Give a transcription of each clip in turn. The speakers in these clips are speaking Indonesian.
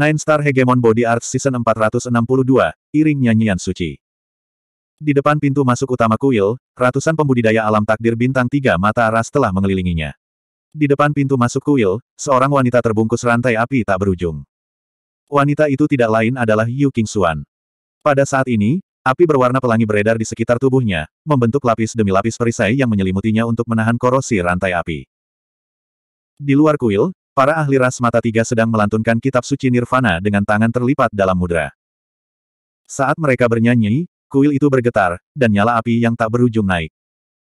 Nine Star Hegemon Body Arts Season 462, Iring Nyanyian Suci. Di depan pintu masuk utama kuil, ratusan pembudidaya alam takdir bintang tiga mata ras telah mengelilinginya. Di depan pintu masuk kuil, seorang wanita terbungkus rantai api tak berujung. Wanita itu tidak lain adalah Yu King Xuan. Pada saat ini, api berwarna pelangi beredar di sekitar tubuhnya, membentuk lapis demi lapis perisai yang menyelimutinya untuk menahan korosi rantai api. Di luar kuil, Para ahli ras mata tiga sedang melantunkan kitab suci Nirvana dengan tangan terlipat dalam mudra. Saat mereka bernyanyi, kuil itu bergetar, dan nyala api yang tak berujung naik.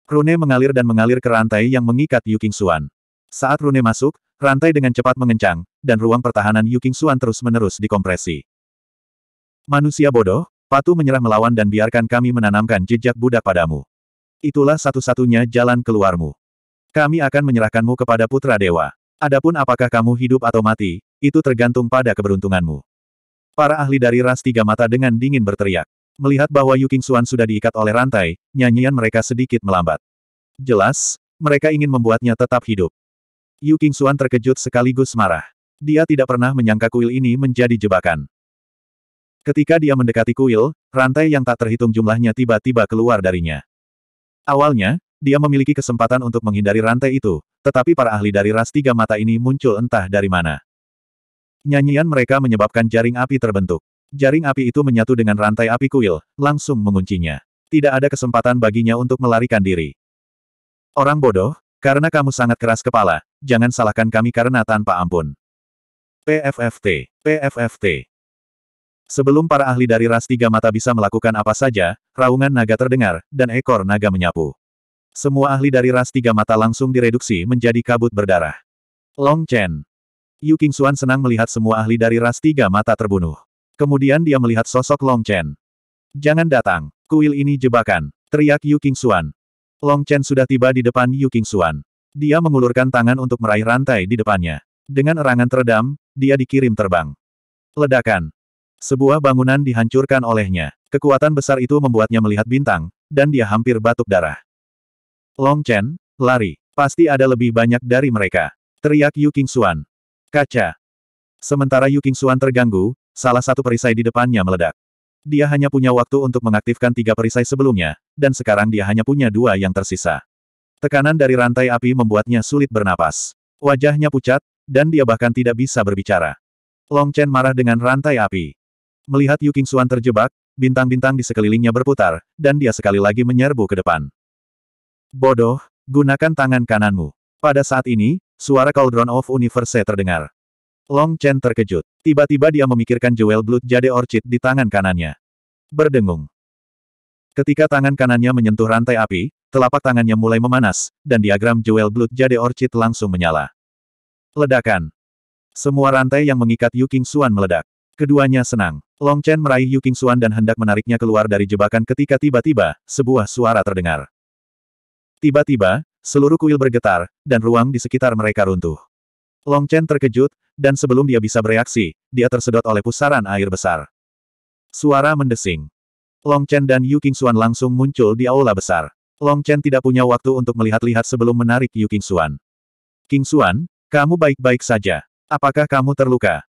Rune mengalir dan mengalir ke rantai yang mengikat Yu King Suan. Saat Rune masuk, rantai dengan cepat mengencang, dan ruang pertahanan Yu King Suan terus-menerus dikompresi. Manusia bodoh, patuh menyerah melawan dan biarkan kami menanamkan jejak budak padamu. Itulah satu-satunya jalan keluarmu. Kami akan menyerahkanmu kepada Putra Dewa. Adapun apakah kamu hidup atau mati, itu tergantung pada keberuntunganmu. Para ahli dari ras tiga mata dengan dingin berteriak. Melihat bahwa King Xuan sudah diikat oleh rantai, nyanyian mereka sedikit melambat. Jelas, mereka ingin membuatnya tetap hidup. King Xuan terkejut sekaligus marah. Dia tidak pernah menyangka kuil ini menjadi jebakan. Ketika dia mendekati kuil, rantai yang tak terhitung jumlahnya tiba-tiba keluar darinya. Awalnya, dia memiliki kesempatan untuk menghindari rantai itu, tetapi para ahli dari ras tiga mata ini muncul entah dari mana. Nyanyian mereka menyebabkan jaring api terbentuk. Jaring api itu menyatu dengan rantai api kuil, langsung menguncinya. Tidak ada kesempatan baginya untuk melarikan diri. Orang bodoh, karena kamu sangat keras kepala, jangan salahkan kami karena tanpa ampun. PFFT, PFFT. Sebelum para ahli dari ras tiga mata bisa melakukan apa saja, raungan naga terdengar, dan ekor naga menyapu. Semua ahli dari ras tiga mata langsung direduksi menjadi kabut berdarah. Long Chen. Yu Qingxuan senang melihat semua ahli dari ras tiga mata terbunuh. Kemudian dia melihat sosok Long Chen. Jangan datang, kuil ini jebakan, teriak Yu Qingxuan. Long Chen sudah tiba di depan Yu Qingxuan. Dia mengulurkan tangan untuk meraih rantai di depannya. Dengan erangan teredam, dia dikirim terbang. Ledakan. Sebuah bangunan dihancurkan olehnya. Kekuatan besar itu membuatnya melihat bintang, dan dia hampir batuk darah. Long Chen, lari. Pasti ada lebih banyak dari mereka. Teriak Yu King Xuan. Kaca. Sementara Yu King Xuan terganggu, salah satu perisai di depannya meledak. Dia hanya punya waktu untuk mengaktifkan tiga perisai sebelumnya, dan sekarang dia hanya punya dua yang tersisa. Tekanan dari rantai api membuatnya sulit bernapas. Wajahnya pucat, dan dia bahkan tidak bisa berbicara. Long Chen marah dengan rantai api. Melihat Yu King Xuan terjebak, bintang-bintang di sekelilingnya berputar, dan dia sekali lagi menyerbu ke depan. Bodoh, gunakan tangan kananmu. Pada saat ini, suara Cauldron of Universe terdengar. Long Chen terkejut. Tiba-tiba dia memikirkan Jewel Blood Jade Orchid di tangan kanannya. Berdengung. Ketika tangan kanannya menyentuh rantai api, telapak tangannya mulai memanas, dan diagram Jewel Blood Jade Orchid langsung menyala. Ledakan. Semua rantai yang mengikat Yu King Xuan meledak. Keduanya senang. Long Chen meraih Yu King Xuan dan hendak menariknya keluar dari jebakan ketika tiba-tiba, sebuah suara terdengar. Tiba-tiba, seluruh kuil bergetar, dan ruang di sekitar mereka runtuh. Long Chen terkejut, dan sebelum dia bisa bereaksi, dia tersedot oleh pusaran air besar. Suara mendesing. Long Chen dan Yu King Xuan langsung muncul di aula besar. Long Chen tidak punya waktu untuk melihat-lihat sebelum menarik Yu King Xuan. King Xuan, kamu baik-baik saja. Apakah kamu terluka?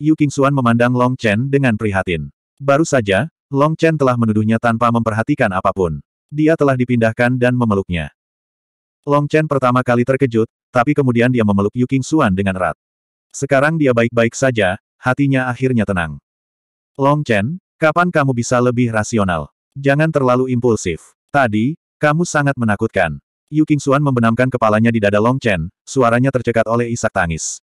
Yu King Xuan memandang Long Chen dengan prihatin. Baru saja, Long Chen telah menuduhnya tanpa memperhatikan apapun. Dia telah dipindahkan dan memeluknya. Long Chen pertama kali terkejut, tapi kemudian dia memeluk Yu King Xuan dengan erat. Sekarang dia baik-baik saja, hatinya akhirnya tenang. Long Chen, kapan kamu bisa lebih rasional? Jangan terlalu impulsif. Tadi, kamu sangat menakutkan. Yu King Xuan membenamkan kepalanya di dada Long Chen, suaranya tercekat oleh isak tangis.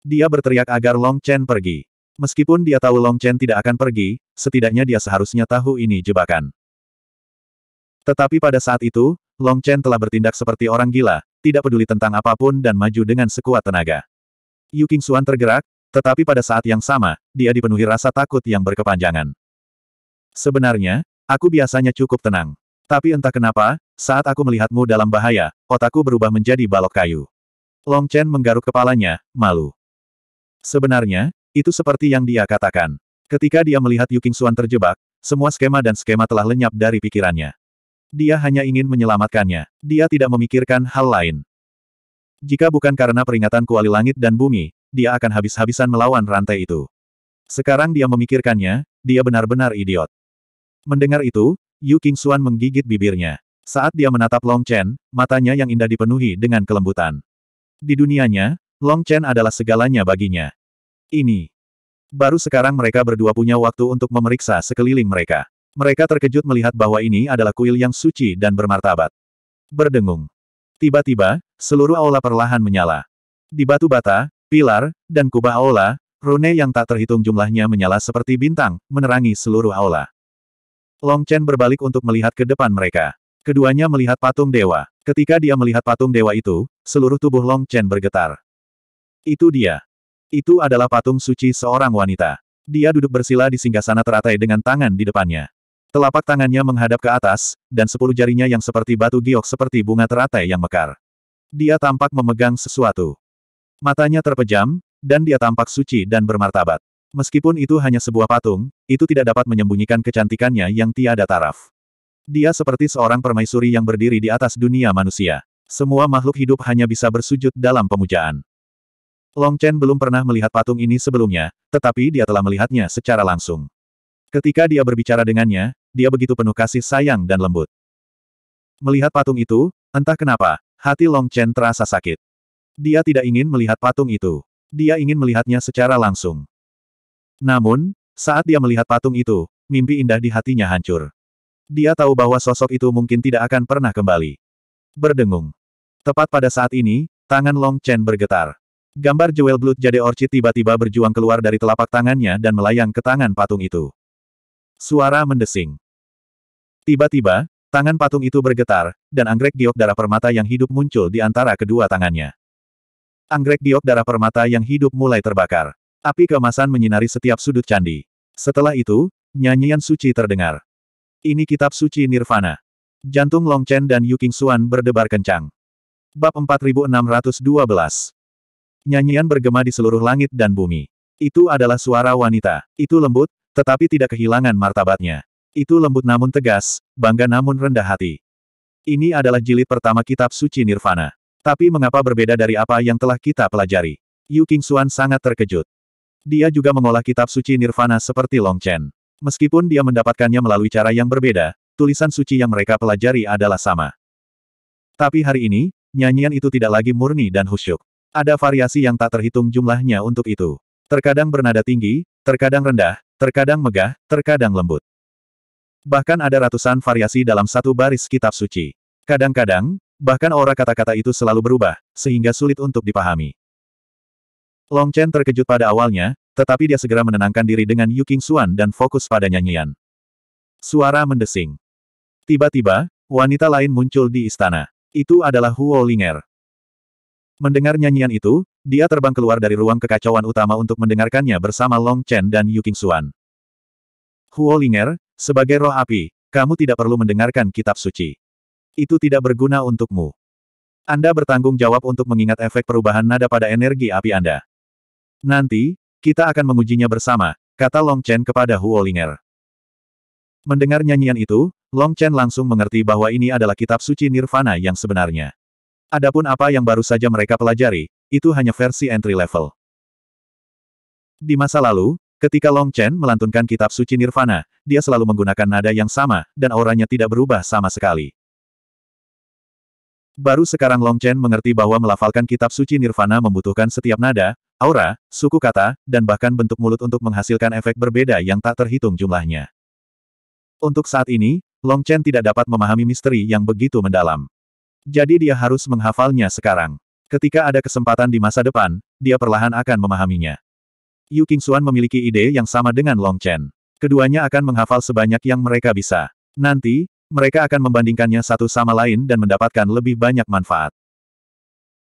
Dia berteriak agar Long Chen pergi. Meskipun dia tahu Long Chen tidak akan pergi, setidaknya dia seharusnya tahu ini jebakan. Tetapi pada saat itu, Long Chen telah bertindak seperti orang gila, tidak peduli tentang apapun dan maju dengan sekuat tenaga. Yu King Xuan tergerak, tetapi pada saat yang sama, dia dipenuhi rasa takut yang berkepanjangan. Sebenarnya, aku biasanya cukup tenang. Tapi entah kenapa, saat aku melihatmu dalam bahaya, otakku berubah menjadi balok kayu. Long Chen menggaruk kepalanya, malu. Sebenarnya, itu seperti yang dia katakan. Ketika dia melihat Yu King Xuan terjebak, semua skema dan skema telah lenyap dari pikirannya. Dia hanya ingin menyelamatkannya. Dia tidak memikirkan hal lain. Jika bukan karena peringatan kuali langit dan bumi, dia akan habis-habisan melawan rantai itu. Sekarang dia memikirkannya, dia benar-benar idiot. Mendengar itu, Yu King Xuan menggigit bibirnya. Saat dia menatap Long Chen, matanya yang indah dipenuhi dengan kelembutan. Di dunianya, Long Chen adalah segalanya baginya. Ini. Baru sekarang mereka berdua punya waktu untuk memeriksa sekeliling mereka. Mereka terkejut melihat bahwa ini adalah kuil yang suci dan bermartabat. Berdengung. Tiba-tiba, seluruh aula perlahan menyala. Di batu bata, pilar, dan kubah aula, rune yang tak terhitung jumlahnya menyala seperti bintang, menerangi seluruh aula. Long Chen berbalik untuk melihat ke depan mereka. Keduanya melihat patung dewa. Ketika dia melihat patung dewa itu, seluruh tubuh Long Chen bergetar. Itu dia. Itu adalah patung suci seorang wanita. Dia duduk bersila di singgasana teratai dengan tangan di depannya. Telapak tangannya menghadap ke atas, dan sepuluh jarinya yang seperti batu giok seperti bunga teratai yang mekar. Dia tampak memegang sesuatu. Matanya terpejam, dan dia tampak suci dan bermartabat. Meskipun itu hanya sebuah patung, itu tidak dapat menyembunyikan kecantikannya yang tiada taraf. Dia seperti seorang permaisuri yang berdiri di atas dunia manusia. Semua makhluk hidup hanya bisa bersujud dalam pemujaan. Long Chen belum pernah melihat patung ini sebelumnya, tetapi dia telah melihatnya secara langsung. Ketika dia berbicara dengannya, dia begitu penuh kasih sayang dan lembut. Melihat patung itu, entah kenapa, hati Long Chen terasa sakit. Dia tidak ingin melihat patung itu. Dia ingin melihatnya secara langsung. Namun, saat dia melihat patung itu, mimpi indah di hatinya hancur. Dia tahu bahwa sosok itu mungkin tidak akan pernah kembali. Berdengung. Tepat pada saat ini, tangan Long Chen bergetar. Gambar Jewel Blood Jade Orchid tiba-tiba berjuang keluar dari telapak tangannya dan melayang ke tangan patung itu. Suara mendesing. Tiba-tiba, tangan patung itu bergetar, dan anggrek giok darah permata yang hidup muncul di antara kedua tangannya. Anggrek giok darah permata yang hidup mulai terbakar. Api kemasan menyinari setiap sudut candi. Setelah itu, nyanyian suci terdengar. Ini kitab suci Nirvana. Jantung Long Chen dan Yu Xuan berdebar kencang. Bab 4612 Nyanyian bergema di seluruh langit dan bumi. Itu adalah suara wanita. Itu lembut, tetapi tidak kehilangan martabatnya. Itu lembut namun tegas, bangga namun rendah hati. Ini adalah jilid pertama kitab suci Nirvana. Tapi mengapa berbeda dari apa yang telah kita pelajari? Yu Xuan sangat terkejut. Dia juga mengolah kitab suci Nirvana seperti Long Chen. Meskipun dia mendapatkannya melalui cara yang berbeda, tulisan suci yang mereka pelajari adalah sama. Tapi hari ini, nyanyian itu tidak lagi murni dan khusyuk. Ada variasi yang tak terhitung jumlahnya untuk itu. Terkadang bernada tinggi, terkadang rendah, terkadang megah, terkadang lembut. Bahkan ada ratusan variasi dalam satu baris kitab suci. Kadang-kadang, bahkan aura kata-kata itu selalu berubah, sehingga sulit untuk dipahami. Long Chen terkejut pada awalnya, tetapi dia segera menenangkan diri dengan Yu King Xuan dan fokus pada nyanyian. Suara mendesing. Tiba-tiba, wanita lain muncul di istana. Itu adalah Huo Linger. Mendengar nyanyian itu, dia terbang keluar dari ruang kekacauan utama untuk mendengarkannya bersama Long Chen dan Yu Xuan. Huo Linger, sebagai roh api, kamu tidak perlu mendengarkan kitab suci. Itu tidak berguna untukmu. Anda bertanggung jawab untuk mengingat efek perubahan nada pada energi api Anda. Nanti, kita akan mengujinya bersama, kata Long Chen kepada Huo Linger. Mendengar nyanyian itu, Long Chen langsung mengerti bahwa ini adalah kitab suci Nirvana yang sebenarnya. Adapun apa yang baru saja mereka pelajari, itu hanya versi entry level. Di masa lalu, ketika Long Chen melantunkan kitab suci Nirvana, dia selalu menggunakan nada yang sama, dan auranya tidak berubah sama sekali. Baru sekarang Long Chen mengerti bahwa melafalkan kitab suci Nirvana membutuhkan setiap nada, aura, suku kata, dan bahkan bentuk mulut untuk menghasilkan efek berbeda yang tak terhitung jumlahnya. Untuk saat ini, Long Chen tidak dapat memahami misteri yang begitu mendalam. Jadi dia harus menghafalnya sekarang. Ketika ada kesempatan di masa depan, dia perlahan akan memahaminya. Yu Qingxuan memiliki ide yang sama dengan Long Chen. Keduanya akan menghafal sebanyak yang mereka bisa. Nanti, mereka akan membandingkannya satu sama lain dan mendapatkan lebih banyak manfaat.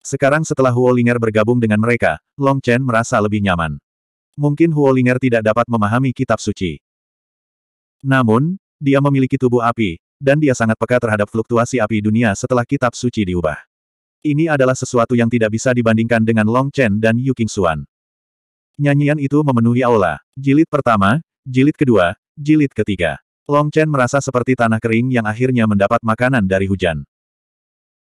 Sekarang setelah Huo Ling'er bergabung dengan mereka, Long Chen merasa lebih nyaman. Mungkin Huo Ling'er tidak dapat memahami kitab suci. Namun, dia memiliki tubuh api, dan dia sangat peka terhadap fluktuasi api dunia setelah kitab suci diubah. Ini adalah sesuatu yang tidak bisa dibandingkan dengan Long Chen dan Yu King Xuan. Nyanyian itu memenuhi aula. Jilid pertama, jilid kedua, jilid ketiga. Long Chen merasa seperti tanah kering yang akhirnya mendapat makanan dari hujan.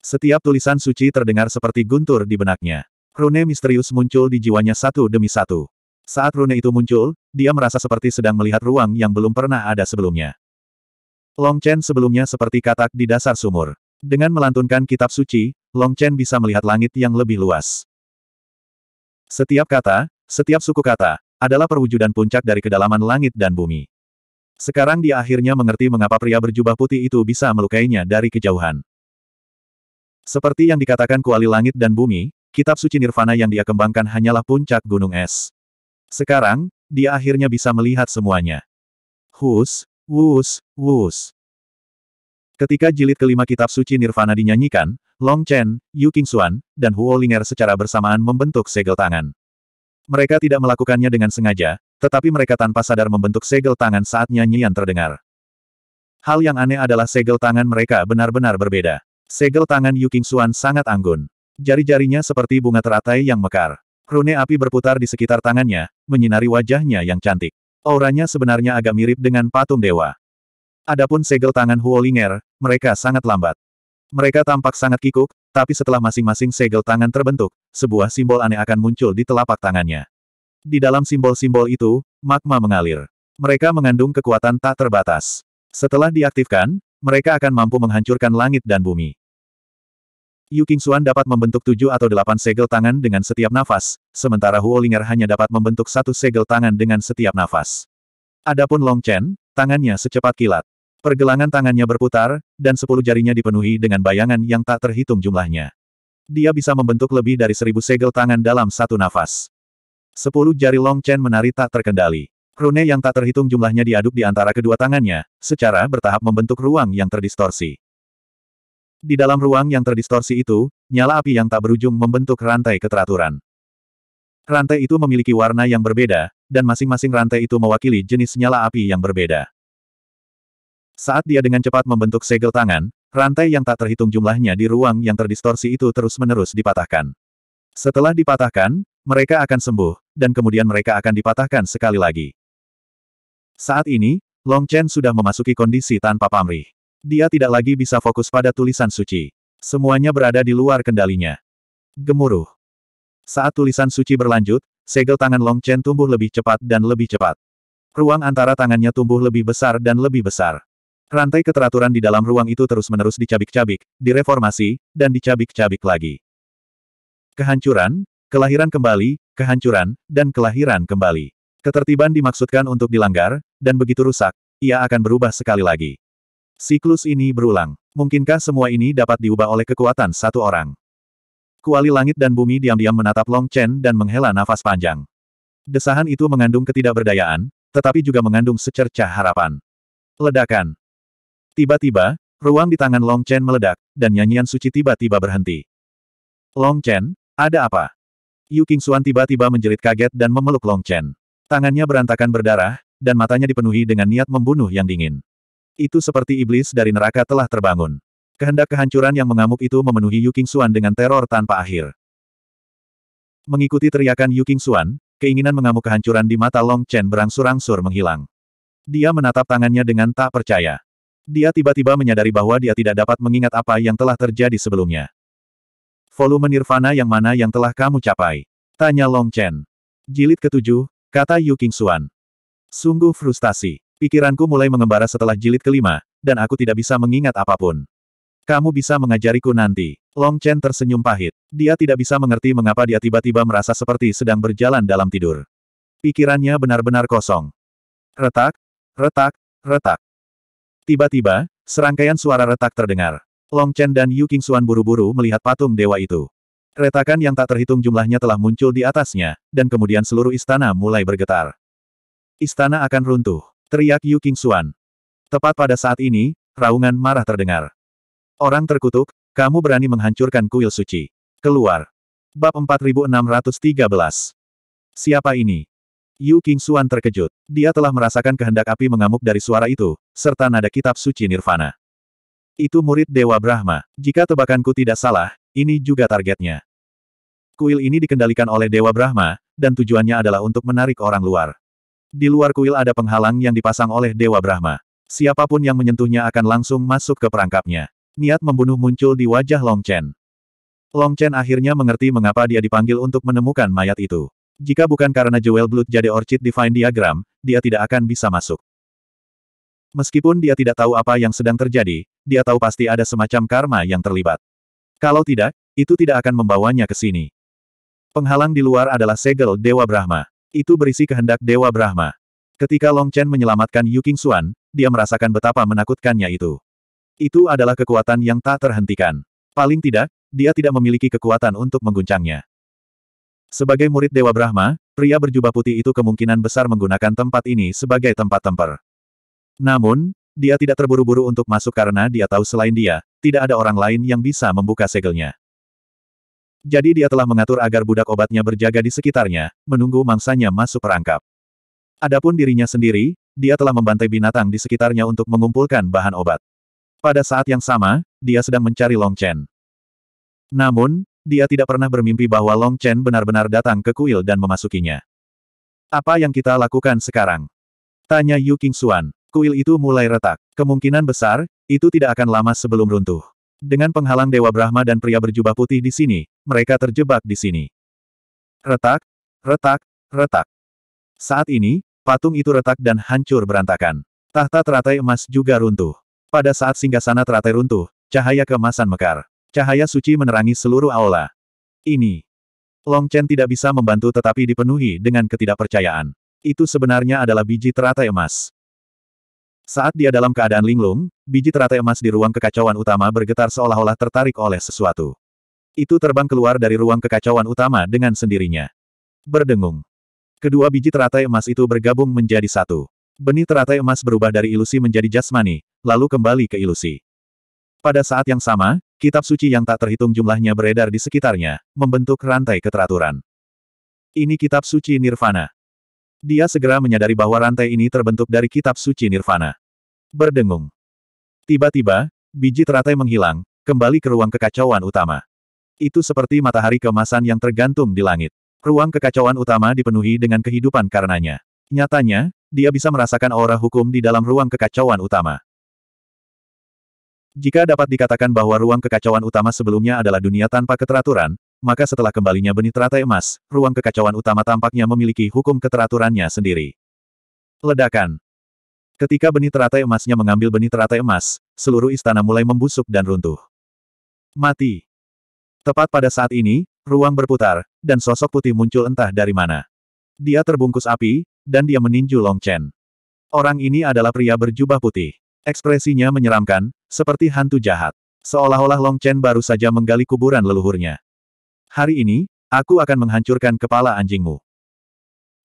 Setiap tulisan suci terdengar seperti guntur di benaknya. Rune misterius muncul di jiwanya satu demi satu. Saat rune itu muncul, dia merasa seperti sedang melihat ruang yang belum pernah ada sebelumnya. Long Chen sebelumnya seperti katak di dasar sumur. Dengan melantunkan kitab suci, Long Chen bisa melihat langit yang lebih luas. Setiap kata, setiap suku kata, adalah perwujudan puncak dari kedalaman langit dan bumi. Sekarang dia akhirnya mengerti mengapa pria berjubah putih itu bisa melukainya dari kejauhan. Seperti yang dikatakan kuali langit dan bumi, kitab suci nirvana yang dia kembangkan hanyalah puncak gunung es. Sekarang, dia akhirnya bisa melihat semuanya. Hus, Wus, wus. Ketika jilid kelima kitab suci Nirvana dinyanyikan, Long Chen, Yu Qingxuan, dan Huo Linger secara bersamaan membentuk segel tangan. Mereka tidak melakukannya dengan sengaja, tetapi mereka tanpa sadar membentuk segel tangan saat nyanyian terdengar. Hal yang aneh adalah segel tangan mereka benar-benar berbeda. Segel tangan Yu Qingxuan sangat anggun. Jari-jarinya seperti bunga teratai yang mekar. Rune api berputar di sekitar tangannya, menyinari wajahnya yang cantik. Auranya sebenarnya agak mirip dengan patung dewa. Adapun segel tangan Huolinger, mereka sangat lambat. Mereka tampak sangat kikuk, tapi setelah masing-masing segel tangan terbentuk, sebuah simbol aneh akan muncul di telapak tangannya. Di dalam simbol-simbol itu, magma mengalir. Mereka mengandung kekuatan tak terbatas. Setelah diaktifkan, mereka akan mampu menghancurkan langit dan bumi. Yu Qingxuan dapat membentuk tujuh atau delapan segel tangan dengan setiap nafas, sementara Huolinger hanya dapat membentuk satu segel tangan dengan setiap nafas. Adapun Long Chen, tangannya secepat kilat. Pergelangan tangannya berputar, dan sepuluh jarinya dipenuhi dengan bayangan yang tak terhitung jumlahnya. Dia bisa membentuk lebih dari seribu segel tangan dalam satu nafas. Sepuluh jari Long Chen menari tak terkendali. Rune yang tak terhitung jumlahnya diaduk di antara kedua tangannya, secara bertahap membentuk ruang yang terdistorsi. Di dalam ruang yang terdistorsi itu, nyala api yang tak berujung membentuk rantai keteraturan. Rantai itu memiliki warna yang berbeda, dan masing-masing rantai itu mewakili jenis nyala api yang berbeda. Saat dia dengan cepat membentuk segel tangan, rantai yang tak terhitung jumlahnya di ruang yang terdistorsi itu terus-menerus dipatahkan. Setelah dipatahkan, mereka akan sembuh, dan kemudian mereka akan dipatahkan sekali lagi. Saat ini, Long Chen sudah memasuki kondisi tanpa pamrih. Dia tidak lagi bisa fokus pada tulisan suci. Semuanya berada di luar kendalinya. Gemuruh. Saat tulisan suci berlanjut, segel tangan Long Chen tumbuh lebih cepat dan lebih cepat. Ruang antara tangannya tumbuh lebih besar dan lebih besar. Rantai keteraturan di dalam ruang itu terus-menerus dicabik-cabik, direformasi, dan dicabik-cabik lagi. Kehancuran, kelahiran kembali, kehancuran, dan kelahiran kembali. Ketertiban dimaksudkan untuk dilanggar, dan begitu rusak, ia akan berubah sekali lagi. Siklus ini berulang. Mungkinkah semua ini dapat diubah oleh kekuatan satu orang? Kuali langit dan bumi diam-diam menatap Long Chen dan menghela nafas panjang. Desahan itu mengandung ketidakberdayaan, tetapi juga mengandung secercah harapan. Ledakan. Tiba-tiba, ruang di tangan Long Chen meledak, dan nyanyian suci tiba-tiba berhenti. Long Chen, ada apa? Yu Suan tiba-tiba menjerit kaget dan memeluk Long Chen. Tangannya berantakan berdarah, dan matanya dipenuhi dengan niat membunuh yang dingin. Itu seperti iblis dari neraka telah terbangun. Kehendak kehancuran yang mengamuk itu memenuhi Yu Xuan dengan teror tanpa akhir. Mengikuti teriakan Yu Xuan, keinginan mengamuk kehancuran di mata Long Chen berangsur-angsur menghilang. Dia menatap tangannya dengan tak percaya. Dia tiba-tiba menyadari bahwa dia tidak dapat mengingat apa yang telah terjadi sebelumnya. Volume nirvana yang mana yang telah kamu capai? Tanya Long Chen. Jilid ketujuh, kata Yu Xuan. Sungguh frustasi. Pikiranku mulai mengembara setelah jilid kelima, dan aku tidak bisa mengingat apapun. Kamu bisa mengajariku nanti. Long Chen tersenyum pahit. Dia tidak bisa mengerti mengapa dia tiba-tiba merasa seperti sedang berjalan dalam tidur. Pikirannya benar-benar kosong. Retak, retak, retak. Tiba-tiba, serangkaian suara retak terdengar. Long Chen dan Yu Xuan buru-buru melihat patung dewa itu. Retakan yang tak terhitung jumlahnya telah muncul di atasnya, dan kemudian seluruh istana mulai bergetar. Istana akan runtuh. Teriak Yu King Xuan. Tepat pada saat ini, raungan marah terdengar. Orang terkutuk, kamu berani menghancurkan kuil suci. Keluar. Bab 4613. Siapa ini? Yu King Xuan terkejut. Dia telah merasakan kehendak api mengamuk dari suara itu, serta nada kitab suci Nirvana. Itu murid Dewa Brahma. Jika tebakanku tidak salah, ini juga targetnya. Kuil ini dikendalikan oleh Dewa Brahma, dan tujuannya adalah untuk menarik orang luar. Di luar kuil ada penghalang yang dipasang oleh Dewa Brahma. Siapapun yang menyentuhnya akan langsung masuk ke perangkapnya. Niat membunuh muncul di wajah Long Chen. Long Chen akhirnya mengerti mengapa dia dipanggil untuk menemukan mayat itu. Jika bukan karena Jewel Blood jadi Orchid Divine Diagram, dia tidak akan bisa masuk. Meskipun dia tidak tahu apa yang sedang terjadi, dia tahu pasti ada semacam karma yang terlibat. Kalau tidak, itu tidak akan membawanya ke sini. Penghalang di luar adalah segel Dewa Brahma. Itu berisi kehendak Dewa Brahma. Ketika Long Chen menyelamatkan Yu King Xuan, dia merasakan betapa menakutkannya itu. Itu adalah kekuatan yang tak terhentikan. Paling tidak, dia tidak memiliki kekuatan untuk mengguncangnya. Sebagai murid Dewa Brahma, pria berjubah putih itu kemungkinan besar menggunakan tempat ini sebagai tempat temper. Namun, dia tidak terburu-buru untuk masuk karena dia tahu selain dia, tidak ada orang lain yang bisa membuka segelnya. Jadi dia telah mengatur agar budak obatnya berjaga di sekitarnya, menunggu mangsanya masuk perangkap. Adapun dirinya sendiri, dia telah membantai binatang di sekitarnya untuk mengumpulkan bahan obat. Pada saat yang sama, dia sedang mencari Long Chen. Namun, dia tidak pernah bermimpi bahwa Long Chen benar-benar datang ke kuil dan memasukinya. Apa yang kita lakukan sekarang? Tanya Yu King Suan. Kuil itu mulai retak. Kemungkinan besar, itu tidak akan lama sebelum runtuh. Dengan penghalang Dewa Brahma dan pria berjubah putih di sini, mereka terjebak di sini. Retak, retak, retak. Saat ini, patung itu retak dan hancur berantakan. Tahta teratai emas juga runtuh. Pada saat singgasana teratai runtuh, cahaya keemasan mekar. Cahaya suci menerangi seluruh aula. Ini. Long Chen tidak bisa membantu tetapi dipenuhi dengan ketidakpercayaan. Itu sebenarnya adalah biji teratai emas. Saat dia dalam keadaan linglung, biji teratai emas di ruang kekacauan utama bergetar seolah-olah tertarik oleh sesuatu. Itu terbang keluar dari ruang kekacauan utama dengan sendirinya. Berdengung. Kedua biji teratai emas itu bergabung menjadi satu. Benih teratai emas berubah dari ilusi menjadi jasmani, lalu kembali ke ilusi. Pada saat yang sama, kitab suci yang tak terhitung jumlahnya beredar di sekitarnya, membentuk rantai keteraturan. Ini kitab suci Nirvana. Dia segera menyadari bahwa rantai ini terbentuk dari kitab suci Nirvana berdengung. Tiba-tiba, biji teratai menghilang, kembali ke ruang kekacauan utama. Itu seperti matahari kemasan yang tergantung di langit. Ruang kekacauan utama dipenuhi dengan kehidupan karenanya. Nyatanya, dia bisa merasakan aura hukum di dalam ruang kekacauan utama. Jika dapat dikatakan bahwa ruang kekacauan utama sebelumnya adalah dunia tanpa keteraturan, maka setelah kembalinya benih teratai emas, ruang kekacauan utama tampaknya memiliki hukum keteraturannya sendiri. Ledakan Ketika benih teratai emasnya mengambil benih teratai emas, seluruh istana mulai membusuk dan runtuh. Mati. Tepat pada saat ini, ruang berputar, dan sosok putih muncul entah dari mana. Dia terbungkus api, dan dia meninju Long Chen. Orang ini adalah pria berjubah putih. Ekspresinya menyeramkan, seperti hantu jahat. Seolah-olah Long Chen baru saja menggali kuburan leluhurnya. Hari ini, aku akan menghancurkan kepala anjingmu.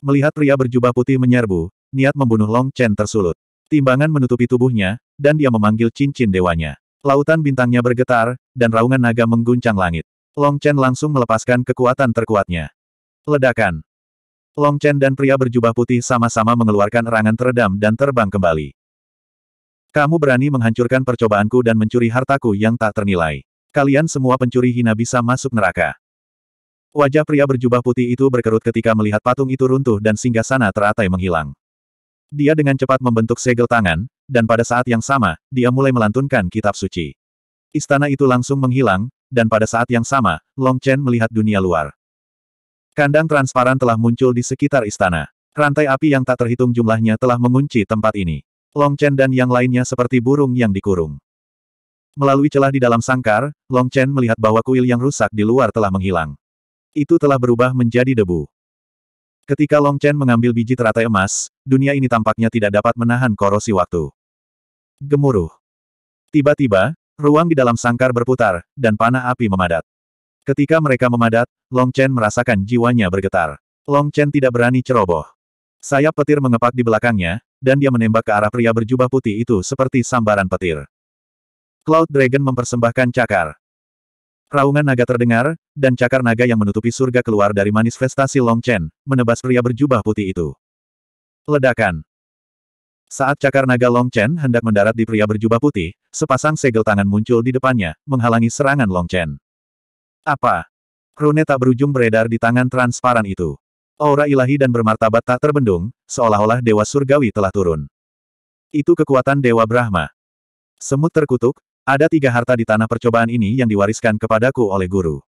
Melihat pria berjubah putih menyerbu, niat membunuh Long Chen tersulut. Timbangan menutupi tubuhnya, dan dia memanggil cincin dewanya. Lautan bintangnya bergetar, dan raungan naga mengguncang langit. Long Chen langsung melepaskan kekuatan terkuatnya. Ledakan. Long Chen dan pria berjubah putih sama-sama mengeluarkan erangan teredam dan terbang kembali. Kamu berani menghancurkan percobaanku dan mencuri hartaku yang tak ternilai. Kalian semua pencuri hina bisa masuk neraka. Wajah pria berjubah putih itu berkerut ketika melihat patung itu runtuh dan singgah sana teratai menghilang. Dia dengan cepat membentuk segel tangan, dan pada saat yang sama, dia mulai melantunkan kitab suci. Istana itu langsung menghilang, dan pada saat yang sama, Long Chen melihat dunia luar. Kandang transparan telah muncul di sekitar istana. Rantai api yang tak terhitung jumlahnya telah mengunci tempat ini. Long Chen dan yang lainnya seperti burung yang dikurung. Melalui celah di dalam sangkar, Long Chen melihat bahwa kuil yang rusak di luar telah menghilang. Itu telah berubah menjadi debu. Ketika Long Chen mengambil biji teratai emas, dunia ini tampaknya tidak dapat menahan korosi waktu. Gemuruh. Tiba-tiba, ruang di dalam sangkar berputar, dan panah api memadat. Ketika mereka memadat, Long Chen merasakan jiwanya bergetar. Long Chen tidak berani ceroboh. Sayap petir mengepak di belakangnya, dan dia menembak ke arah pria berjubah putih itu seperti sambaran petir. Cloud Dragon mempersembahkan cakar. Raungan naga terdengar, dan cakar naga yang menutupi surga keluar dari manifestasi Long Chen, menebas pria berjubah putih itu. Ledakan. Saat cakar naga Long Chen hendak mendarat di pria berjubah putih, sepasang segel tangan muncul di depannya, menghalangi serangan Long Chen. Apa? Rune tak berujung beredar di tangan transparan itu. Aura ilahi dan bermartabat tak terbendung, seolah-olah dewa surgawi telah turun. Itu kekuatan Dewa Brahma. Semut terkutuk, ada tiga harta di tanah percobaan ini yang diwariskan kepadaku oleh guru.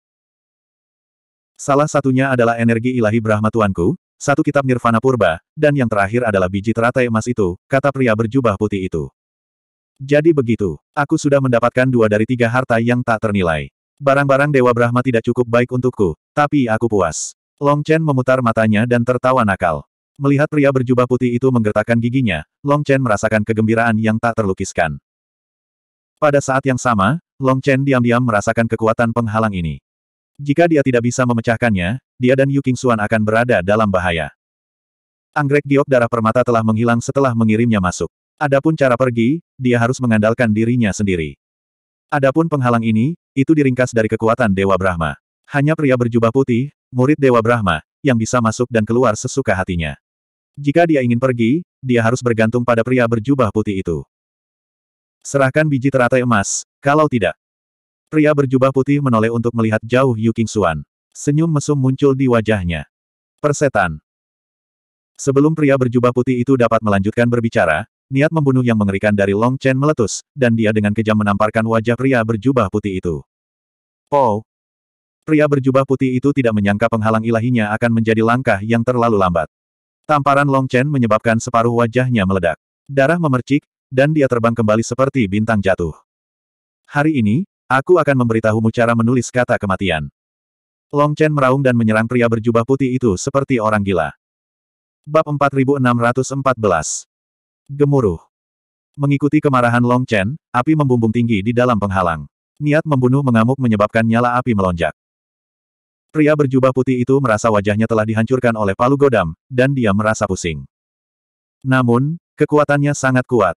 Salah satunya adalah energi ilahi Brahma Tuanku, satu kitab Nirvana Purba, dan yang terakhir adalah biji teratai emas itu, kata pria berjubah putih itu. Jadi begitu, aku sudah mendapatkan dua dari tiga harta yang tak ternilai. Barang-barang Dewa Brahma tidak cukup baik untukku, tapi aku puas. Long Chen memutar matanya dan tertawa nakal. Melihat pria berjubah putih itu menggertakkan giginya, Long Chen merasakan kegembiraan yang tak terlukiskan. Pada saat yang sama, Long Chen diam-diam merasakan kekuatan penghalang ini. Jika dia tidak bisa memecahkannya, dia dan Yu Qingxuan akan berada dalam bahaya. Anggrek diok darah permata telah menghilang setelah mengirimnya masuk. Adapun cara pergi, dia harus mengandalkan dirinya sendiri. Adapun penghalang ini, itu diringkas dari kekuatan Dewa Brahma. Hanya pria berjubah putih, murid Dewa Brahma, yang bisa masuk dan keluar sesuka hatinya. Jika dia ingin pergi, dia harus bergantung pada pria berjubah putih itu. Serahkan biji teratai emas, kalau tidak. Pria berjubah putih menoleh untuk melihat jauh Yu King Xuan. Senyum mesum muncul di wajahnya. Persetan. Sebelum pria berjubah putih itu dapat melanjutkan berbicara, niat membunuh yang mengerikan dari Long Chen meletus, dan dia dengan kejam menamparkan wajah pria berjubah putih itu. Oh! Pria berjubah putih itu tidak menyangka penghalang ilahinya akan menjadi langkah yang terlalu lambat. Tamparan Long Chen menyebabkan separuh wajahnya meledak. Darah memercik, dan dia terbang kembali seperti bintang jatuh. Hari ini, aku akan memberitahumu cara menulis kata kematian. Long Chen meraung dan menyerang pria berjubah putih itu seperti orang gila. Bab 4614 Gemuruh Mengikuti kemarahan Long Chen, api membumbung tinggi di dalam penghalang. Niat membunuh mengamuk menyebabkan nyala api melonjak. Pria berjubah putih itu merasa wajahnya telah dihancurkan oleh palu godam, dan dia merasa pusing. Namun, kekuatannya sangat kuat.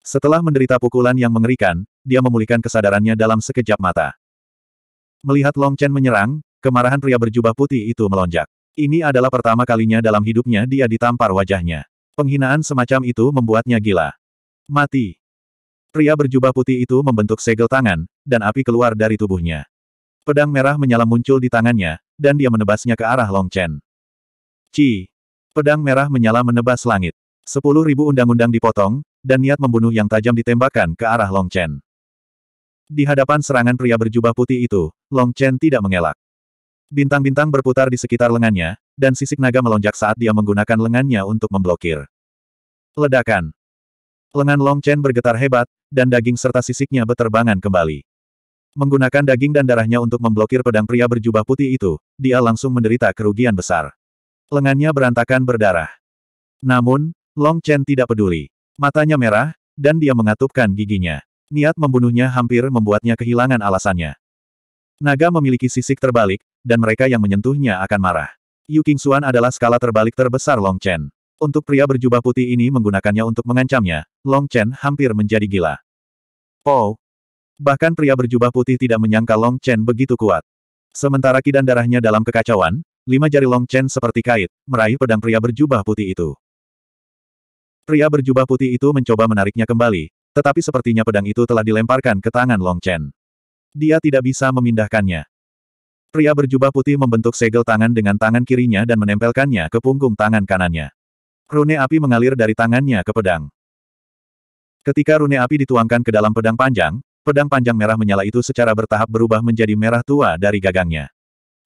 Setelah menderita pukulan yang mengerikan, dia memulihkan kesadarannya dalam sekejap mata. Melihat Long Chen menyerang, kemarahan pria berjubah putih itu melonjak. Ini adalah pertama kalinya dalam hidupnya dia ditampar wajahnya. Penghinaan semacam itu membuatnya gila. Mati. Pria berjubah putih itu membentuk segel tangan, dan api keluar dari tubuhnya. Pedang merah menyala muncul di tangannya, dan dia menebasnya ke arah Long Chen. Ci. Pedang merah menyala menebas langit. Sepuluh ribu undang-undang dipotong, dan niat membunuh yang tajam ditembakkan ke arah Long Chen. Di hadapan serangan pria berjubah putih itu, Long Chen tidak mengelak. Bintang-bintang berputar di sekitar lengannya, dan sisik naga melonjak saat dia menggunakan lengannya untuk memblokir. Ledakan. Lengan Long Chen bergetar hebat, dan daging serta sisiknya beterbangan kembali. Menggunakan daging dan darahnya untuk memblokir pedang pria berjubah putih itu, dia langsung menderita kerugian besar. Lengannya berantakan berdarah. Namun, Long Chen tidak peduli. Matanya merah, dan dia mengatupkan giginya. Niat membunuhnya hampir membuatnya kehilangan alasannya. Naga memiliki sisik terbalik, dan mereka yang menyentuhnya akan marah. Yu Xuan adalah skala terbalik terbesar Long Chen. Untuk pria berjubah putih ini menggunakannya untuk mengancamnya, Long Chen hampir menjadi gila. Oh, Bahkan pria berjubah putih tidak menyangka Long Chen begitu kuat. Sementara kidan darahnya dalam kekacauan, lima jari Long Chen seperti kait, meraih pedang pria berjubah putih itu. Pria berjubah putih itu mencoba menariknya kembali, tetapi sepertinya pedang itu telah dilemparkan ke tangan Long Chen. Dia tidak bisa memindahkannya. Pria berjubah putih membentuk segel tangan dengan tangan kirinya dan menempelkannya ke punggung tangan kanannya. Rune api mengalir dari tangannya ke pedang. Ketika rune api dituangkan ke dalam pedang panjang, pedang panjang merah menyala itu secara bertahap berubah menjadi merah tua dari gagangnya.